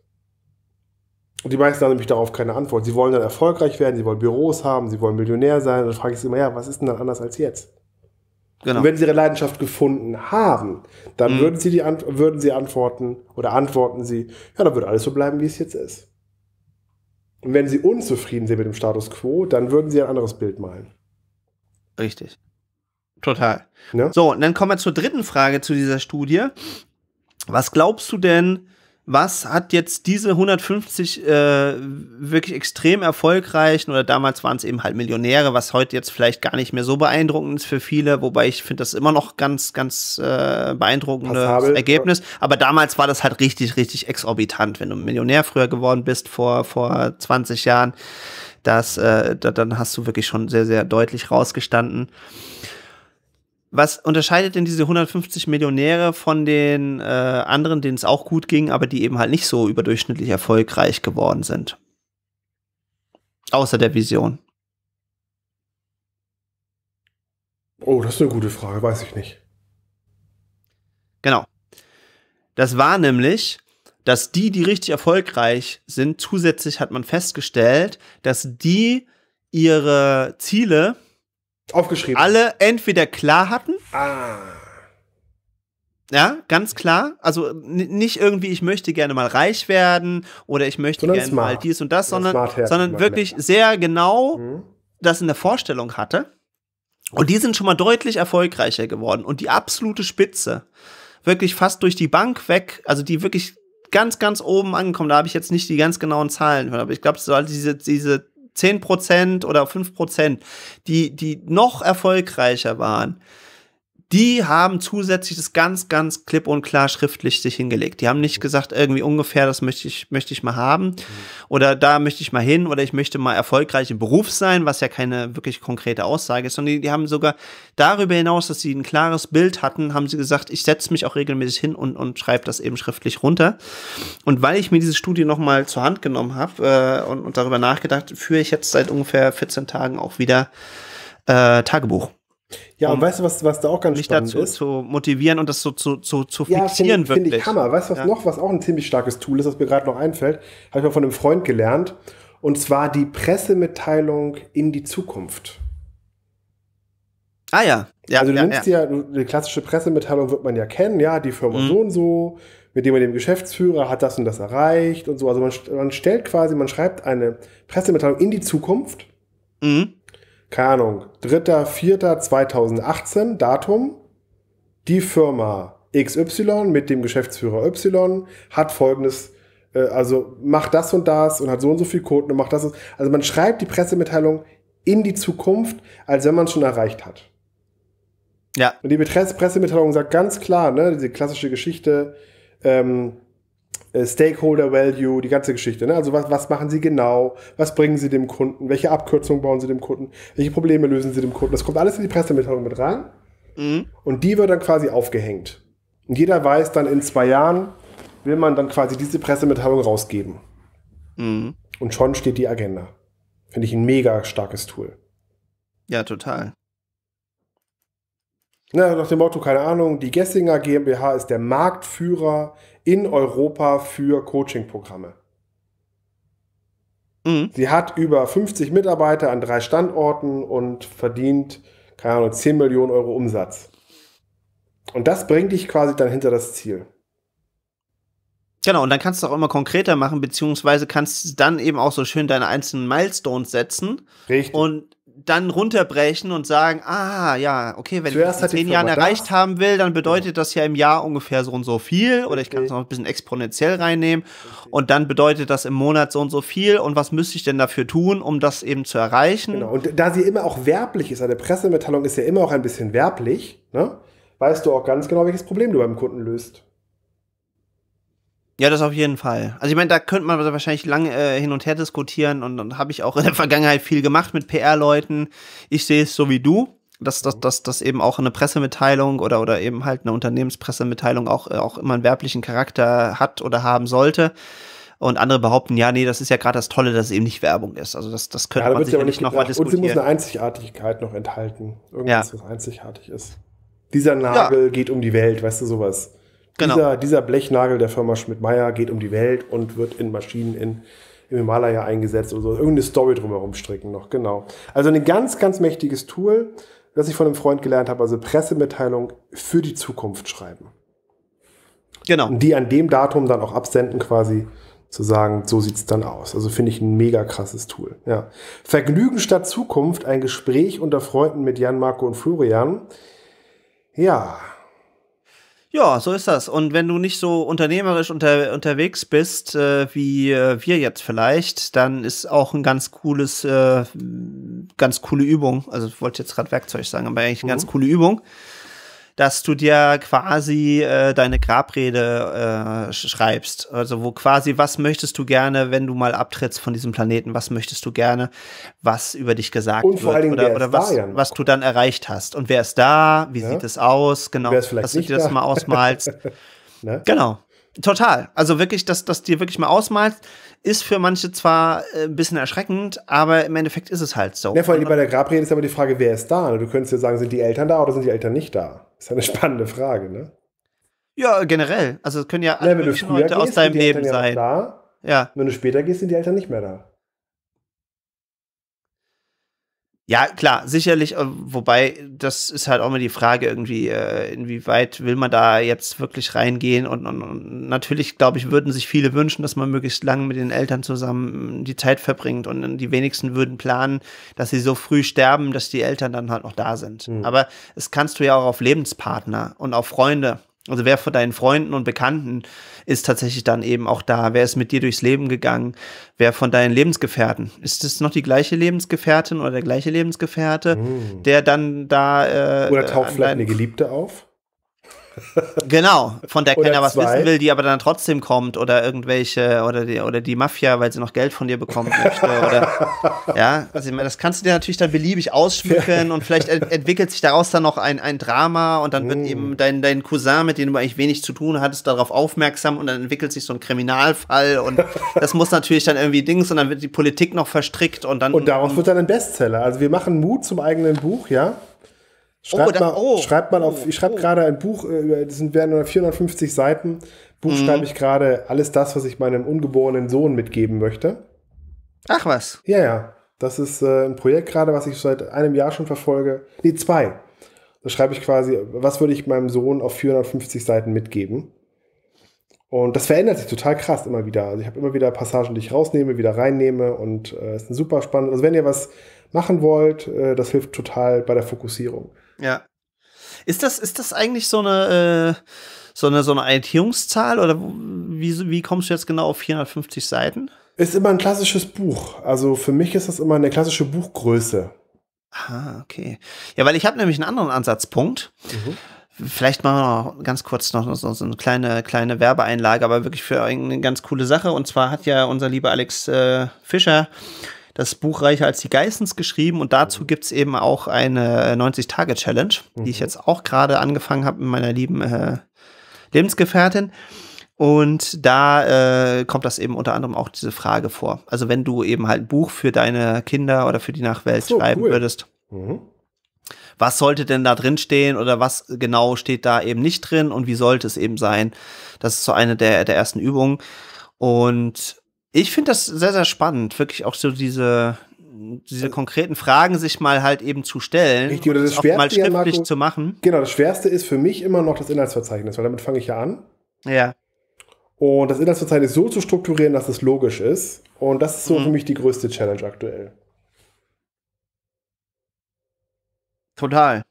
Und die meisten haben nämlich darauf keine Antwort. Sie wollen dann erfolgreich werden, sie wollen Büros haben, sie wollen Millionär sein. Und dann frage ich sie immer, ja, was ist denn dann anders als jetzt? Genau. Und wenn sie ihre Leidenschaft gefunden haben, dann mhm. würden, sie die, würden sie antworten oder antworten sie, ja, dann würde alles so bleiben, wie es jetzt ist. Und wenn sie unzufrieden sind mit dem Status quo, dann würden sie ein anderes Bild malen. Richtig. Total. Ne? So, und dann kommen wir zur dritten Frage zu dieser Studie. Was glaubst du denn, was hat jetzt diese 150 äh, wirklich extrem erfolgreichen oder damals waren es eben halt Millionäre, was heute jetzt vielleicht gar nicht mehr so beeindruckend ist für viele, wobei ich finde das immer noch ganz, ganz äh, beeindruckendes Passabel. Ergebnis. Aber damals war das halt richtig, richtig exorbitant, wenn du Millionär früher geworden bist vor, vor 20 Jahren. Das, äh, da, dann hast du wirklich schon sehr, sehr deutlich rausgestanden. Was unterscheidet denn diese 150 Millionäre von den äh, anderen, denen es auch gut ging, aber die eben halt nicht so überdurchschnittlich erfolgreich geworden sind? Außer der Vision. Oh, das ist eine gute Frage, weiß ich nicht. Genau. Das war nämlich, dass die, die richtig erfolgreich sind, zusätzlich hat man festgestellt, dass die ihre Ziele Aufgeschrieben. Alle entweder klar hatten. Ah. Ja, ganz klar. Also nicht irgendwie, ich möchte gerne mal reich werden oder ich möchte gerne mal dies und das, sondern, sondern, wirklich sehr genau mhm. das in der Vorstellung hatte. Und die sind schon mal deutlich erfolgreicher geworden. Und die absolute Spitze, wirklich fast durch die Bank weg, also die wirklich ganz, ganz oben angekommen, da habe ich jetzt nicht die ganz genauen Zahlen, aber ich glaube, es soll also diese, diese 10% oder 5%, die, die noch erfolgreicher waren, die haben zusätzlich das ganz, ganz klipp und klar schriftlich sich hingelegt. Die haben nicht gesagt, irgendwie ungefähr, das möchte ich, möchte ich mal haben oder da möchte ich mal hin oder ich möchte mal erfolgreich im Beruf sein, was ja keine wirklich konkrete Aussage ist, sondern die, die haben sogar darüber hinaus, dass sie ein klares Bild hatten, haben sie gesagt, ich setze mich auch regelmäßig hin und, und schreibe das eben schriftlich runter. Und weil ich mir diese Studie nochmal zur Hand genommen habe äh, und, und darüber nachgedacht, führe ich jetzt seit ungefähr 14 Tagen auch wieder äh, Tagebuch. Ja, um, und weißt du, was, was da auch ganz mich spannend dazu ist? zu motivieren und das so zu, zu, zu ja, fixieren find, wirklich. Finde ich Hammer. Weißt du, was ja. noch, was auch ein ziemlich starkes Tool ist, was mir gerade noch einfällt, habe ich mal von einem Freund gelernt. Und zwar die Pressemitteilung in die Zukunft. Ah ja. ja also du ja, nimmst ja. dir, eine klassische Pressemitteilung wird man ja kennen, ja, die Firma mhm. so und so, mit dem und dem Geschäftsführer hat das und das erreicht und so. Also man, man stellt quasi, man schreibt eine Pressemitteilung in die Zukunft. Mhm keine Ahnung, 3.4.2018, Datum, die Firma XY mit dem Geschäftsführer Y hat folgendes, äh, also macht das und das und hat so und so viel Code und macht das. Und, also man schreibt die Pressemitteilung in die Zukunft, als wenn man es schon erreicht hat. Ja. Und die Pressemitteilung sagt ganz klar, ne, diese klassische Geschichte, ähm, äh, Stakeholder Value, die ganze Geschichte. Ne? Also was, was machen sie genau? Was bringen sie dem Kunden? Welche Abkürzungen bauen sie dem Kunden? Welche Probleme lösen sie dem Kunden? Das kommt alles in die Pressemitteilung mit rein. Mhm. Und die wird dann quasi aufgehängt. Und jeder weiß dann, in zwei Jahren will man dann quasi diese Pressemitteilung rausgeben. Mhm. Und schon steht die Agenda. Finde ich ein mega starkes Tool. Ja, total. Na, nach dem Motto, keine Ahnung, die Gessinger GmbH ist der Marktführer in Europa für Coaching-Programme. Mhm. Sie hat über 50 Mitarbeiter an drei Standorten und verdient, keine Ahnung, 10 Millionen Euro Umsatz. Und das bringt dich quasi dann hinter das Ziel. Genau, und dann kannst du auch immer konkreter machen, beziehungsweise kannst du dann eben auch so schön deine einzelnen Milestones setzen. Richtig. Und dann runterbrechen und sagen, ah ja, okay, wenn Zuerst ich in zehn Jahren erreicht das. haben will, dann bedeutet ja. Genau. das ja im Jahr ungefähr so und so viel oder ich kann es noch ein bisschen exponentiell reinnehmen okay. und dann bedeutet das im Monat so und so viel und was müsste ich denn dafür tun, um das eben zu erreichen? Genau. Und da sie immer auch werblich ist, eine Pressemitteilung ist ja immer auch ein bisschen werblich, ne? weißt du auch ganz genau, welches Problem du beim Kunden löst. Ja, das auf jeden Fall. Also ich meine, da könnte man wahrscheinlich lange äh, hin und her diskutieren und, und habe ich auch (laughs) in der Vergangenheit viel gemacht mit PR-Leuten. Ich sehe es so wie du, dass, dass, dass, dass eben auch eine Pressemitteilung oder, oder eben halt eine Unternehmenspressemitteilung auch, äh, auch immer einen werblichen Charakter hat oder haben sollte. Und andere behaupten, ja, nee, das ist ja gerade das Tolle, dass es eben nicht Werbung ist. Also das, das könnte ja, man sich ja noch mal diskutieren. Und sie muss eine Einzigartigkeit noch enthalten. Irgendwas, ja. was einzigartig ist. Dieser Nagel ja. geht um die Welt, weißt du, sowas. Genau. Dieser, dieser Blechnagel der Firma Schmidt-Meyer geht um die Welt und wird in Maschinen in, im Himalaya eingesetzt oder so. Irgendeine Story drumherum stricken noch, genau. Also ein ganz, ganz mächtiges Tool, das ich von einem Freund gelernt habe. Also Pressemitteilung für die Zukunft schreiben. Genau. Und die an dem Datum dann auch absenden quasi zu sagen, so sieht es dann aus. Also finde ich ein mega krasses Tool. Ja. Vergnügen statt Zukunft, ein Gespräch unter Freunden mit Jan, Marco und Florian. Ja, ja, so ist das. Und wenn du nicht so unternehmerisch unter, unterwegs bist, äh, wie äh, wir jetzt vielleicht, dann ist auch ein ganz cooles, äh, ganz coole Übung. Also ich wollte jetzt gerade Werkzeug sagen, aber eigentlich eine mhm. ganz coole Übung, dass du dir quasi äh, deine Grabrede äh, schreibst. Also wo quasi, was möchtest du gerne, wenn du mal abtrittst von diesem Planeten, was möchtest du gerne, was über dich gesagt und vor wird allen Dingen, oder, oder was, was du dann erreicht hast. Und wer ist da, wie ja. sieht es aus, genau, dass du dir das mal ausmalst. (laughs) ne? Genau. Total. Also wirklich, dass das dir wirklich mal ausmalst, ist für manche zwar äh, ein bisschen erschreckend, aber im Endeffekt ist es halt so. Ja, ne, vor allem also bei der Grabrede ist aber die Frage, wer ist da? Du könntest ja sagen, sind die Eltern da oder sind die Eltern nicht da? Ist ja eine (laughs) spannende Frage, ne? Ja, generell. Also es können ja alle ja, Leute aus deinem Leben sein. Da, ja. Wenn du später gehst, sind die Eltern nicht mehr da. Ja, klar, sicherlich, äh, wobei das ist halt auch immer die Frage irgendwie, äh, inwieweit will man da jetzt wirklich reingehen und, und, und natürlich, glaube ich, würden sich viele wünschen, dass man möglichst lange mit den Eltern zusammen mm, die Zeit verbringt und äh, die wenigsten würden planen, dass sie so früh sterben, dass die Eltern dann halt noch da sind. Mhm. Aber es kannst du ja auch auf Lebenspartner und auf Freunde also wer von deinen Freunden und Bekannten ist tatsächlich dann eben auch da? Wer ist mit dir durchs Leben gegangen? Wer von deinen Lebensgefährten? Ist es noch die gleiche Lebensgefährtin oder der gleiche Lebensgefährte, hm. der dann da. Äh, oder taucht vielleicht eine Geliebte auf? Genau, von der keiner was wissen will, die aber dann trotzdem kommt oder irgendwelche oder die, oder die Mafia, weil sie noch Geld von dir bekommen möchte oder (laughs) ja, also das kannst du dir natürlich dann beliebig ausschmücken und vielleicht ent entwickelt sich daraus dann noch ein, ein Drama und dann mm. wird eben dein, dein Cousin, mit dem du eigentlich wenig zu tun hattest, darauf aufmerksam und dann entwickelt sich so ein Kriminalfall und das muss natürlich dann irgendwie Dings und dann wird die Politik noch verstrickt und dann und daraus mm. wird dann ein Bestseller. Also wir machen Mut zum eigenen Buch, ja? Schreibt, oh, mal, oh, schreibt mal auf, ich schreibe oh. gerade ein Buch, äh, das sind werden 450 Seiten. Buch mhm. schreibe ich gerade alles das, was ich meinem ungeborenen Sohn mitgeben möchte. Ach was. Ja, ja. Das ist äh, ein Projekt gerade, was ich seit einem Jahr schon verfolge. Nee, zwei. Da schreibe ich quasi, was würde ich meinem Sohn auf 450 Seiten mitgeben? Und das verändert sich total krass immer wieder. Also ich habe immer wieder Passagen, die ich rausnehme, wieder reinnehme und es äh, ist ein super spannend. Also wenn ihr was machen wollt, äh, das hilft total bei der Fokussierung. Ja. Ist das, ist das eigentlich so eine, äh, so eine, so eine Adjierungszahl oder wie, wie kommst du jetzt genau auf 450 Seiten? Ist immer ein klassisches Buch. Also für mich ist das immer eine klassische Buchgröße. Ah, okay. Ja, weil ich habe nämlich einen anderen Ansatzpunkt. Mhm. Vielleicht machen wir noch ganz kurz noch so eine kleine, kleine Werbeeinlage, aber wirklich für eine ganz coole Sache. Und zwar hat ja unser lieber Alex äh, Fischer das Buch Reicher als die Geistens geschrieben und dazu mhm. gibt's eben auch eine 90-Tage-Challenge, äh, mhm. die ich mhm. jetzt auch gerade angefangen habe mit meiner lieben äh, Lebensgefährtin. Und da äh, kommt das eben unter anderem auch diese Frage vor. Also wenn du eben halt ein Buch für deine Kinder oder für die Nachwelt so, schreiben cool. würdest, mhm. was sollte denn da drin stehen oder was genau steht da eben nicht drin und wie sollte es eben sein? Das ist so eine der, der ersten Übungen. Und ich finde das sehr, sehr spannend, wirklich auch so diese, diese konkreten Fragen sich mal halt eben zu stellen Richtig, oder das Schwerste, mal schriftlich ja, zu machen. Genau, das Schwerste ist für mich immer noch das Inhaltsverzeichnis, weil damit fange ich ja an. Ja. Und das Inhaltsverzeichnis so zu strukturieren, dass es logisch ist. Und das ist so mhm. für mich die größte Challenge aktuell. Total.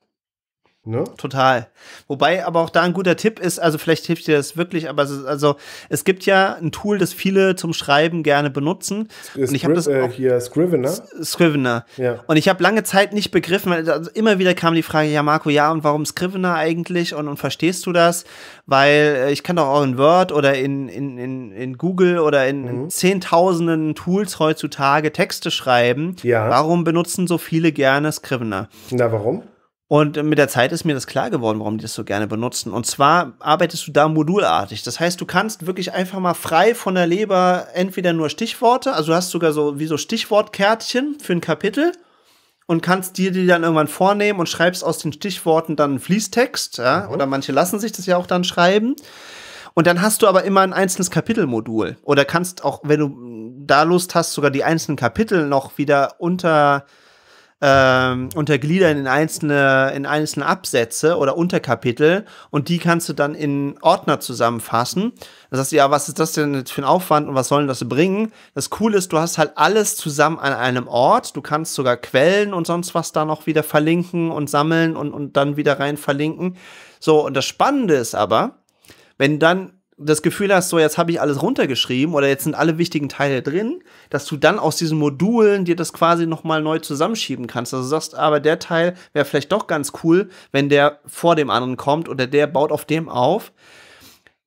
Ne? Total. Wobei aber auch da ein guter Tipp ist, also vielleicht hilft dir das wirklich, aber es ist, also es gibt ja ein Tool, das viele zum Schreiben gerne benutzen. Skri und ich habe das äh, auch, hier Scrivener. Scrivener. Ja. Und ich habe lange Zeit nicht begriffen, weil also immer wieder kam die Frage, ja Marco, ja und warum Scrivener eigentlich und, und verstehst du das? Weil äh, ich kann doch auch in Word oder in, in, in, in Google oder in, mhm. in Zehntausenden Tools heutzutage Texte schreiben. Ja. Warum benutzen so viele gerne Scrivener? Na warum? Und mit der Zeit ist mir das klar geworden, warum die das so gerne benutzen. Und zwar arbeitest du da modulartig. Das heißt, du kannst wirklich einfach mal frei von der Leber entweder nur Stichworte, also du hast sogar so wie so Stichwortkärtchen für ein Kapitel und kannst dir die dann irgendwann vornehmen und schreibst aus den Stichworten dann einen Fließtext. Ja? Mhm. Oder manche lassen sich das ja auch dann schreiben. Und dann hast du aber immer ein einzelnes Kapitelmodul. Oder kannst auch, wenn du da Lust hast, sogar die einzelnen Kapitel noch wieder unter ähm, untergliedern in einzelne, in einzelne Absätze oder Unterkapitel und die kannst du dann in Ordner zusammenfassen. Das heißt, ja, was ist das denn für ein Aufwand und was soll das bringen? Das Coole ist, du hast halt alles zusammen an einem Ort. Du kannst sogar Quellen und sonst was da noch wieder verlinken und sammeln und, und dann wieder rein verlinken. So, und das Spannende ist aber, wenn dann das Gefühl hast, so jetzt habe ich alles runtergeschrieben oder jetzt sind alle wichtigen Teile drin, dass du dann aus diesen Modulen dir das quasi nochmal neu zusammenschieben kannst. Also du sagst, ah, aber der Teil wäre vielleicht doch ganz cool, wenn der vor dem anderen kommt oder der baut auf dem auf.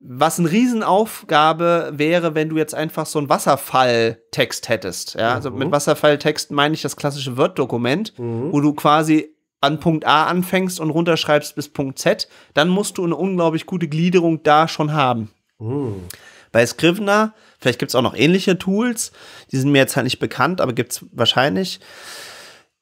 Was eine Riesenaufgabe wäre, wenn du jetzt einfach so einen Wasserfalltext hättest. Ja? Also mhm. mit Wasserfalltext meine ich das klassische Word-Dokument, mhm. wo du quasi an Punkt A anfängst und runterschreibst bis Punkt Z, dann musst du eine unglaublich gute Gliederung da schon haben. Mm. Bei Scrivener, vielleicht gibt es auch noch ähnliche Tools, die sind mir jetzt halt nicht bekannt, aber gibt es wahrscheinlich.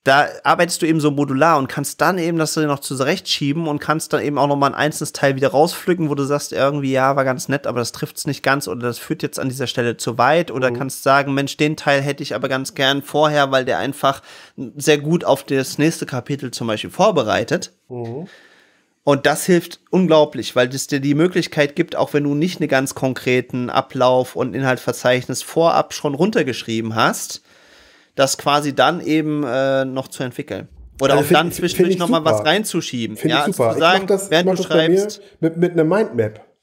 Da arbeitest du eben so modular und kannst dann eben das noch zurechtschieben und kannst dann eben auch nochmal ein einzelnes Teil wieder rauspflücken, wo du sagst, irgendwie, ja, war ganz nett, aber das trifft es nicht ganz oder das führt jetzt an dieser Stelle zu weit oder mhm. kannst sagen, Mensch, den Teil hätte ich aber ganz gern vorher, weil der einfach sehr gut auf das nächste Kapitel zum Beispiel vorbereitet. Mhm. Und das hilft unglaublich, weil es dir die Möglichkeit gibt, auch wenn du nicht einen ganz konkreten Ablauf und Inhaltverzeichnis vorab schon runtergeschrieben hast, das quasi dann eben äh, noch zu entwickeln. Oder also auch dann zwischendurch nochmal was reinzuschieben. Finde ja, ich super. Zu sagen, ich mach das, während ich mach du das schreibst. mit, mit einer Mindmap.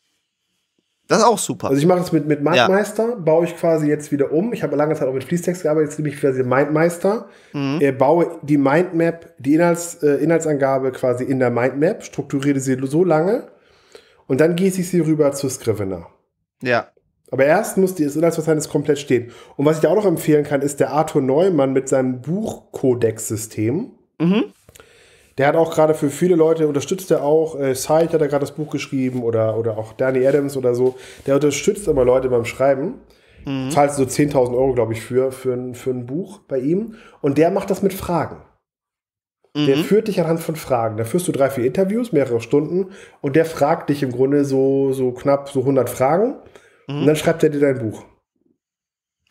Das ist auch super. Also ich mache es mit, mit Mindmeister, ja. baue ich quasi jetzt wieder um. Ich habe lange Zeit auch mit Fließtext gearbeitet, jetzt nehme ich quasi Mindmeister, mhm. äh, baue die Mindmap, die Inhalts, äh, Inhaltsangabe quasi in der Mindmap, strukturiere sie so lange und dann gieße ich sie rüber zu Scrivener. Ja. Aber erst muss das Inhaltsverzeichnis komplett stehen. Und was ich dir auch noch empfehlen kann, ist der Arthur Neumann mit seinem Buchkodex-System. Mhm. Der hat auch gerade für viele Leute unterstützt er auch. Äh, Said hat er gerade das Buch geschrieben oder, oder auch Danny Adams oder so. Der unterstützt immer Leute beim Schreiben. Mhm. Zahlst so 10.000 Euro, glaube ich, für, für, ein, für ein Buch bei ihm. Und der macht das mit Fragen. Mhm. Der führt dich anhand von Fragen. Da führst du drei, vier Interviews, mehrere Stunden. Und der fragt dich im Grunde so, so knapp so 100 Fragen. Mhm. Und dann schreibt er dir dein Buch.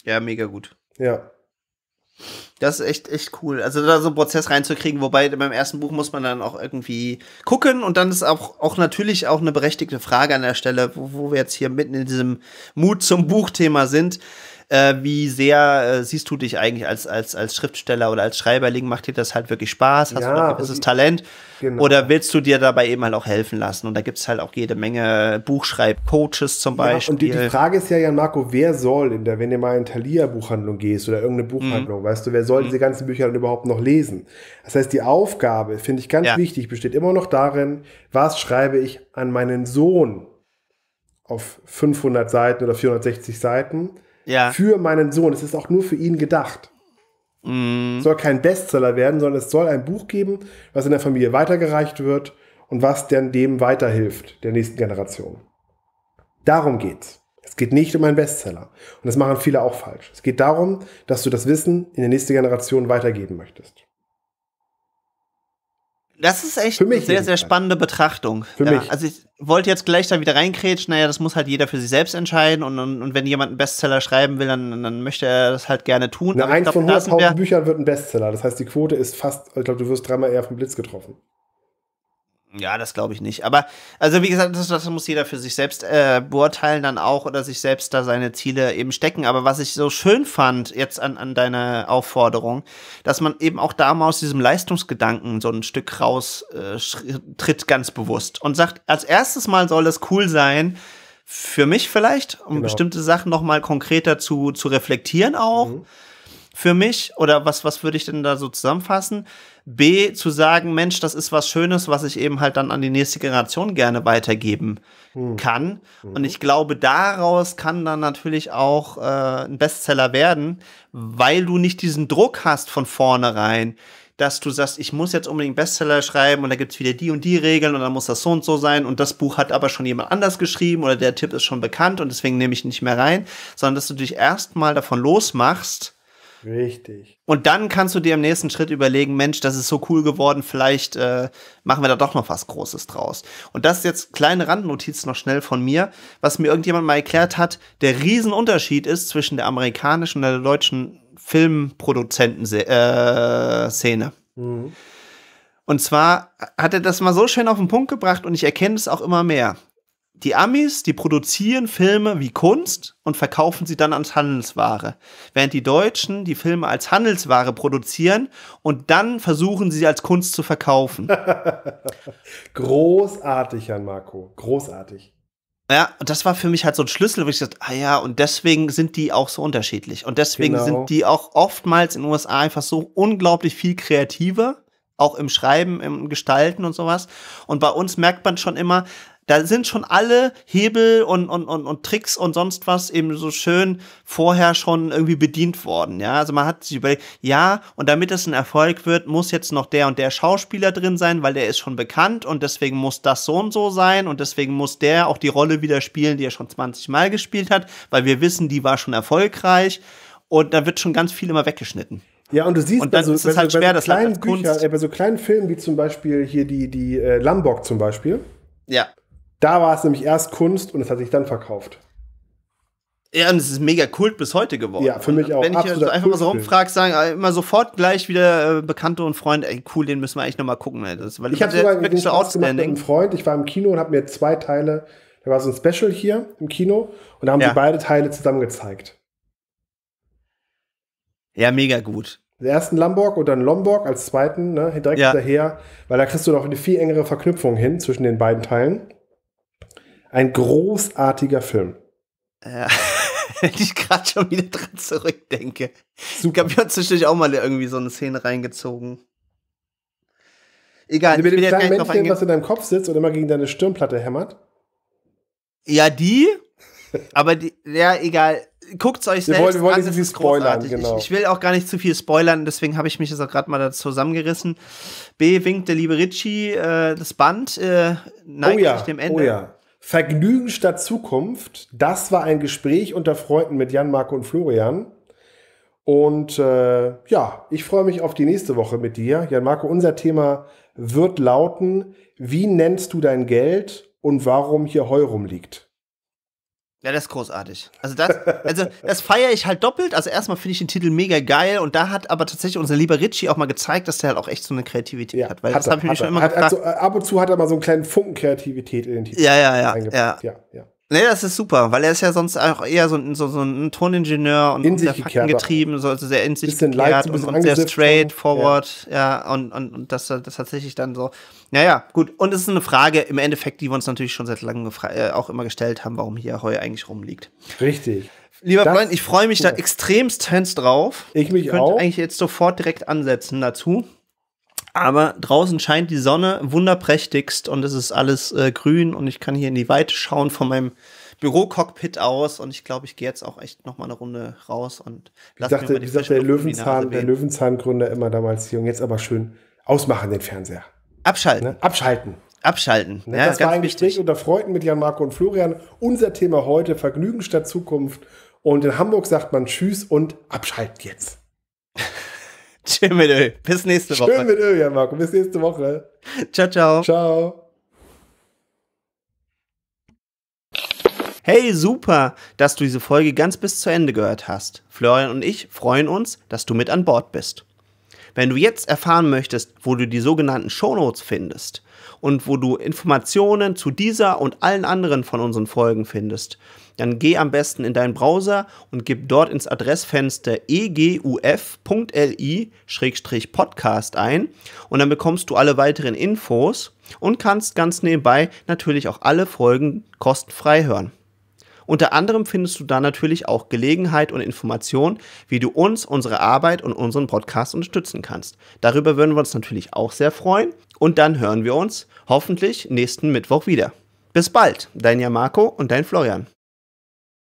Ja, mega gut. Ja. Das ist echt, echt cool. Also da so einen Prozess reinzukriegen, wobei beim ersten Buch muss man dann auch irgendwie gucken und dann ist auch, auch natürlich auch eine berechtigte Frage an der Stelle, wo, wo wir jetzt hier mitten in diesem Mut zum Buchthema sind äh, wie sehr äh, siehst du dich eigentlich als, als, als Schriftsteller oder als Schreiberling? Macht dir das halt wirklich Spaß? Hast ja, du ein gewisses also Talent? Genau. Oder willst du dir dabei eben halt auch helfen lassen? Und da gibt es halt auch jede Menge Buchschreibcoaches zum Beispiel. Ja, und die, die, Frage ist ja, Jan Marco, wer soll in der, wenn du mal in Thalia-Buchhandlung gehst oder irgendeine mhm. Buchhandlung, mhm. weißt du, wer soll mhm. diese ganzen Bücher dann überhaupt noch lesen? Das heißt, die Aufgabe, finde ich ganz ja. wichtig, besteht immer noch darin, was schreibe ich an meinen Sohn auf 500 Seiten oder 460 Seiten? ja. für meinen Sohn. Es ist auch nur für ihn gedacht. Mm. Es soll kein Bestseller werden, sondern es soll ein Buch geben, was in der Familie weitergereicht wird und was dann dem weiterhilft, der nächsten Generation. Darum geht's. Es geht nicht um einen Bestseller. Und das machen viele auch falsch. Es geht darum, dass du das Wissen in die nächste Generation weitergeben möchtest. Das ist echt eine sehr, sehr spannende Betrachtung. Für ja, mich. Also ich wollte jetzt gleich da wieder reinkrätschen, naja, das muss halt jeder für sich selbst entscheiden und, und, und wenn jemand einen Bestseller schreiben will, dann, dann möchte er das halt gerne tun. Na, eins glaub, von 100.000 Büchern wird ein Bestseller, das heißt die Quote ist fast, ich glaube, du wirst dreimal eher vom Blitz getroffen. Ja, das glaube ich nicht. Aber also wie gesagt, das, das muss jeder für sich selbst äh, beurteilen dann auch oder sich selbst da seine Ziele eben stecken. Aber was ich so schön fand jetzt an, an deiner Aufforderung, dass man eben auch da mal aus diesem Leistungsgedanken so ein Stück raus äh, tritt ganz bewusst und sagt, als erstes Mal soll es cool sein, für mich vielleicht, um genau. bestimmte Sachen noch mal konkreter zu, zu reflektieren auch. Mhm für mich oder was, was würde ich denn da so zusammenfassen? B, zu sagen, Mensch, das ist was Schönes, was ich eben halt dann an die nächste Generation gerne weitergeben hm. kann. Hm. Und ich glaube, daraus kann dann natürlich auch äh, ein Bestseller werden, weil du nicht diesen Druck hast von vornherein, dass du sagst, ich muss jetzt unbedingt Bestseller schreiben und da gibt's wieder die und die Regeln und dann muss das so und so sein und das Buch hat aber schon jemand anders geschrieben oder der Tipp ist schon bekannt und deswegen nehme ich nicht mehr rein, sondern dass du dich erstmal davon losmachst, Richtig. Und dann kannst du dir im nächsten Schritt überlegen, Mensch, das ist so cool geworden, vielleicht äh, machen wir da doch noch was Großes draus. Und das ist jetzt kleine Randnotiz noch schnell von mir, was mir irgendjemand mal erklärt hat, der Riesenunterschied ist zwischen der amerikanischen und der deutschen Filmproduzenten-Szene. Äh, mhm. Und zwar hat er das mal so schön auf den Punkt gebracht und ich erkenne es auch immer mehr die Amis, die produzieren Filme wie Kunst und verkaufen sie dann als Handelsware. Während die Deutschen die Filme als Handelsware produzieren und dann versuchen sie als Kunst zu verkaufen. (laughs) Großartig, Jan Marco. Großartig. Ja, und das war für mich halt so ein Schlüssel, wo ich gesagt, ah ja, und deswegen sind die auch so unterschiedlich. Und deswegen genau. sind die auch oftmals in den USA einfach so unglaublich viel kreativer auch im Schreiben, im Gestalten und sowas. Und bei uns merkt man schon immer, da sind schon alle Hebel und, und, und, und Tricks und sonst was eben so schön vorher schon irgendwie bedient worden. Ja, also man hat sich überlegt, ja, und damit es ein Erfolg wird, muss jetzt noch der und der Schauspieler drin sein, weil der ist schon bekannt und deswegen muss das so und so sein und deswegen muss der auch die Rolle wieder spielen, die er schon 20 Mal gespielt hat, weil wir wissen, die war schon erfolgreich und da wird schon ganz viel immer weggeschnitten. Ja, und du siehst, und also, ist es halt bei schwer, so kleinen das halt Bücher, Kunst. Äh, bei so kleinen Filmen wie zum Beispiel hier die, die äh, Lombok zum Beispiel. Ja. Da war es nämlich erst Kunst und es hat sich dann verkauft. Ja, und es ist mega Kult bis heute geworden. Ja, für mich also, auch. Wenn ich jetzt einfach mal so rumfrage, sagen äh, immer sofort gleich wieder äh, Bekannte und Freunde, ey, cool, den müssen wir eigentlich nochmal gucken. Ey. Das, weil ich habe sogar wirklich so Mit einem Freund, ich war im Kino und habe mir zwei Teile, da war so ein Special hier im Kino und da haben ja. sie beide Teile zusammen gezeigt. Ja, mega gut. Den ersten Lamborg und dann Lomborg als zweiten, ne, direkt ja. hinterher, weil da kriegst du noch eine viel engere Verknüpfung hin zwischen den beiden Teilen. Ein großartiger Film. Ja, (laughs) wenn ich gerade schon wieder dran zurückdenke. Super. Ich glaube, wir haben zwischendurch auch mal irgendwie so eine Szene reingezogen. Egal. Also mit dem kleinen Männchen, was in deinem Kopf sitzt und immer gegen deine Stirnplatte hämmert. Ja, die. Aber die, ja, egal. Guckt es euch selbst wir wollen, wir wollen an. Nicht zu viel spoilern, genau. Ich, ich, will auch gar nicht zu viel spoilern, deswegen habe ich mich jetzt auch gerade mal da zusammengerissen. B winkt der liebe Ritchie äh, das Band äh, neigt oh ja, sich dem oh Ende. Oh ja. Vergnügen statt Zukunft. Das war ein Gespräch unter Freunden mit Jan, Marco und Florian. Und äh, ja, ich freue mich auf die nächste Woche mit dir. Jan Marco, unser Thema wird lauten, wie nennst du dein Geld und warum hier Heu rumliegt? Ja, das ist großartig. Also das, also das feiere ich halt doppelt. Also erstmal finde ich den Titel mega geil und da hat aber tatsächlich unser lieber Ritchie auch mal gezeigt, dass der halt auch echt so eine Kreativität ja, hat. Weil hat das habe ich mich schon immer hat, gefragt. Also, ab und zu hat er mal so einen kleinen Funken Kreativität in den Titel. Ja, ja, ja. Ja. ja, ja. Nee, das ist super, weil er ist ja sonst auch eher so, ein, so, so ein Toningenieur und in sehr faktengetrieben, so also sehr in sich bisschen gekehrt leicht, und, und sehr straight forward, ja, ja und, und, und das, das tatsächlich dann so. Naja, gut. Und es ist eine Frage im Endeffekt, die wir uns natürlich schon seit langem äh, auch immer gestellt haben, warum hier Heu eigentlich rumliegt. Richtig. Lieber das Freund, ich freue mich cool. da extremstens drauf. Ich mich ich auch. Ich könnte eigentlich jetzt sofort direkt ansetzen dazu. Aber draußen scheint die Sonne wunderprächtigst und es ist alles äh, grün und ich kann hier in die Weite schauen von meinem Bürocockpit aus und ich glaube, ich gehe jetzt auch echt noch mal eine Runde raus und lasse mir mal die sagt der Löwenzahn, der Löwenzahngründer immer damals hier und jetzt aber schön ausmachen den Fernseher. Abschalten. Ne? Abschalten. Abschalten. Ne? Ja, das war ein Gespräch unter Freunden mit Jan Marco und Florian. Unser Thema heute Vergnügen statt Zukunft. Und in Hamburg sagt man Tschüss und abschalten jetzt. (laughs) Chill mit Öl. Bis nächste Woche. Chill mit Öl, ja, Marco. Bis nächste Woche. Ciao, ciao. Ciao. Hey, super, dass du diese Folge ganz bis zu Ende gehört hast. Florian und ich freuen uns, dass du mit an Bord bist. Wenn du jetzt erfahren möchtest, wo du die sogenannten Shownotes findest und wo du Informationen zu dieser und allen anderen von unseren Folgen findest, dann geh am besten in deinen Browser und gib dort ins Adressfenster eguf.li-podcast ein und dann bekommst du alle weiteren Infos und kannst ganz nebenbei natürlich auch alle Folgen kostenfrei hören. Unter anderem findest du da natürlich auch Gelegenheit und Informationen, wie du uns, unsere Arbeit und unseren Podcast unterstützen kannst. Darüber würden wir uns natürlich auch sehr freuen. Und dann hören wir uns hoffentlich nächsten Mittwoch wieder. Bis bald, dein Jan Marco und dein Florian.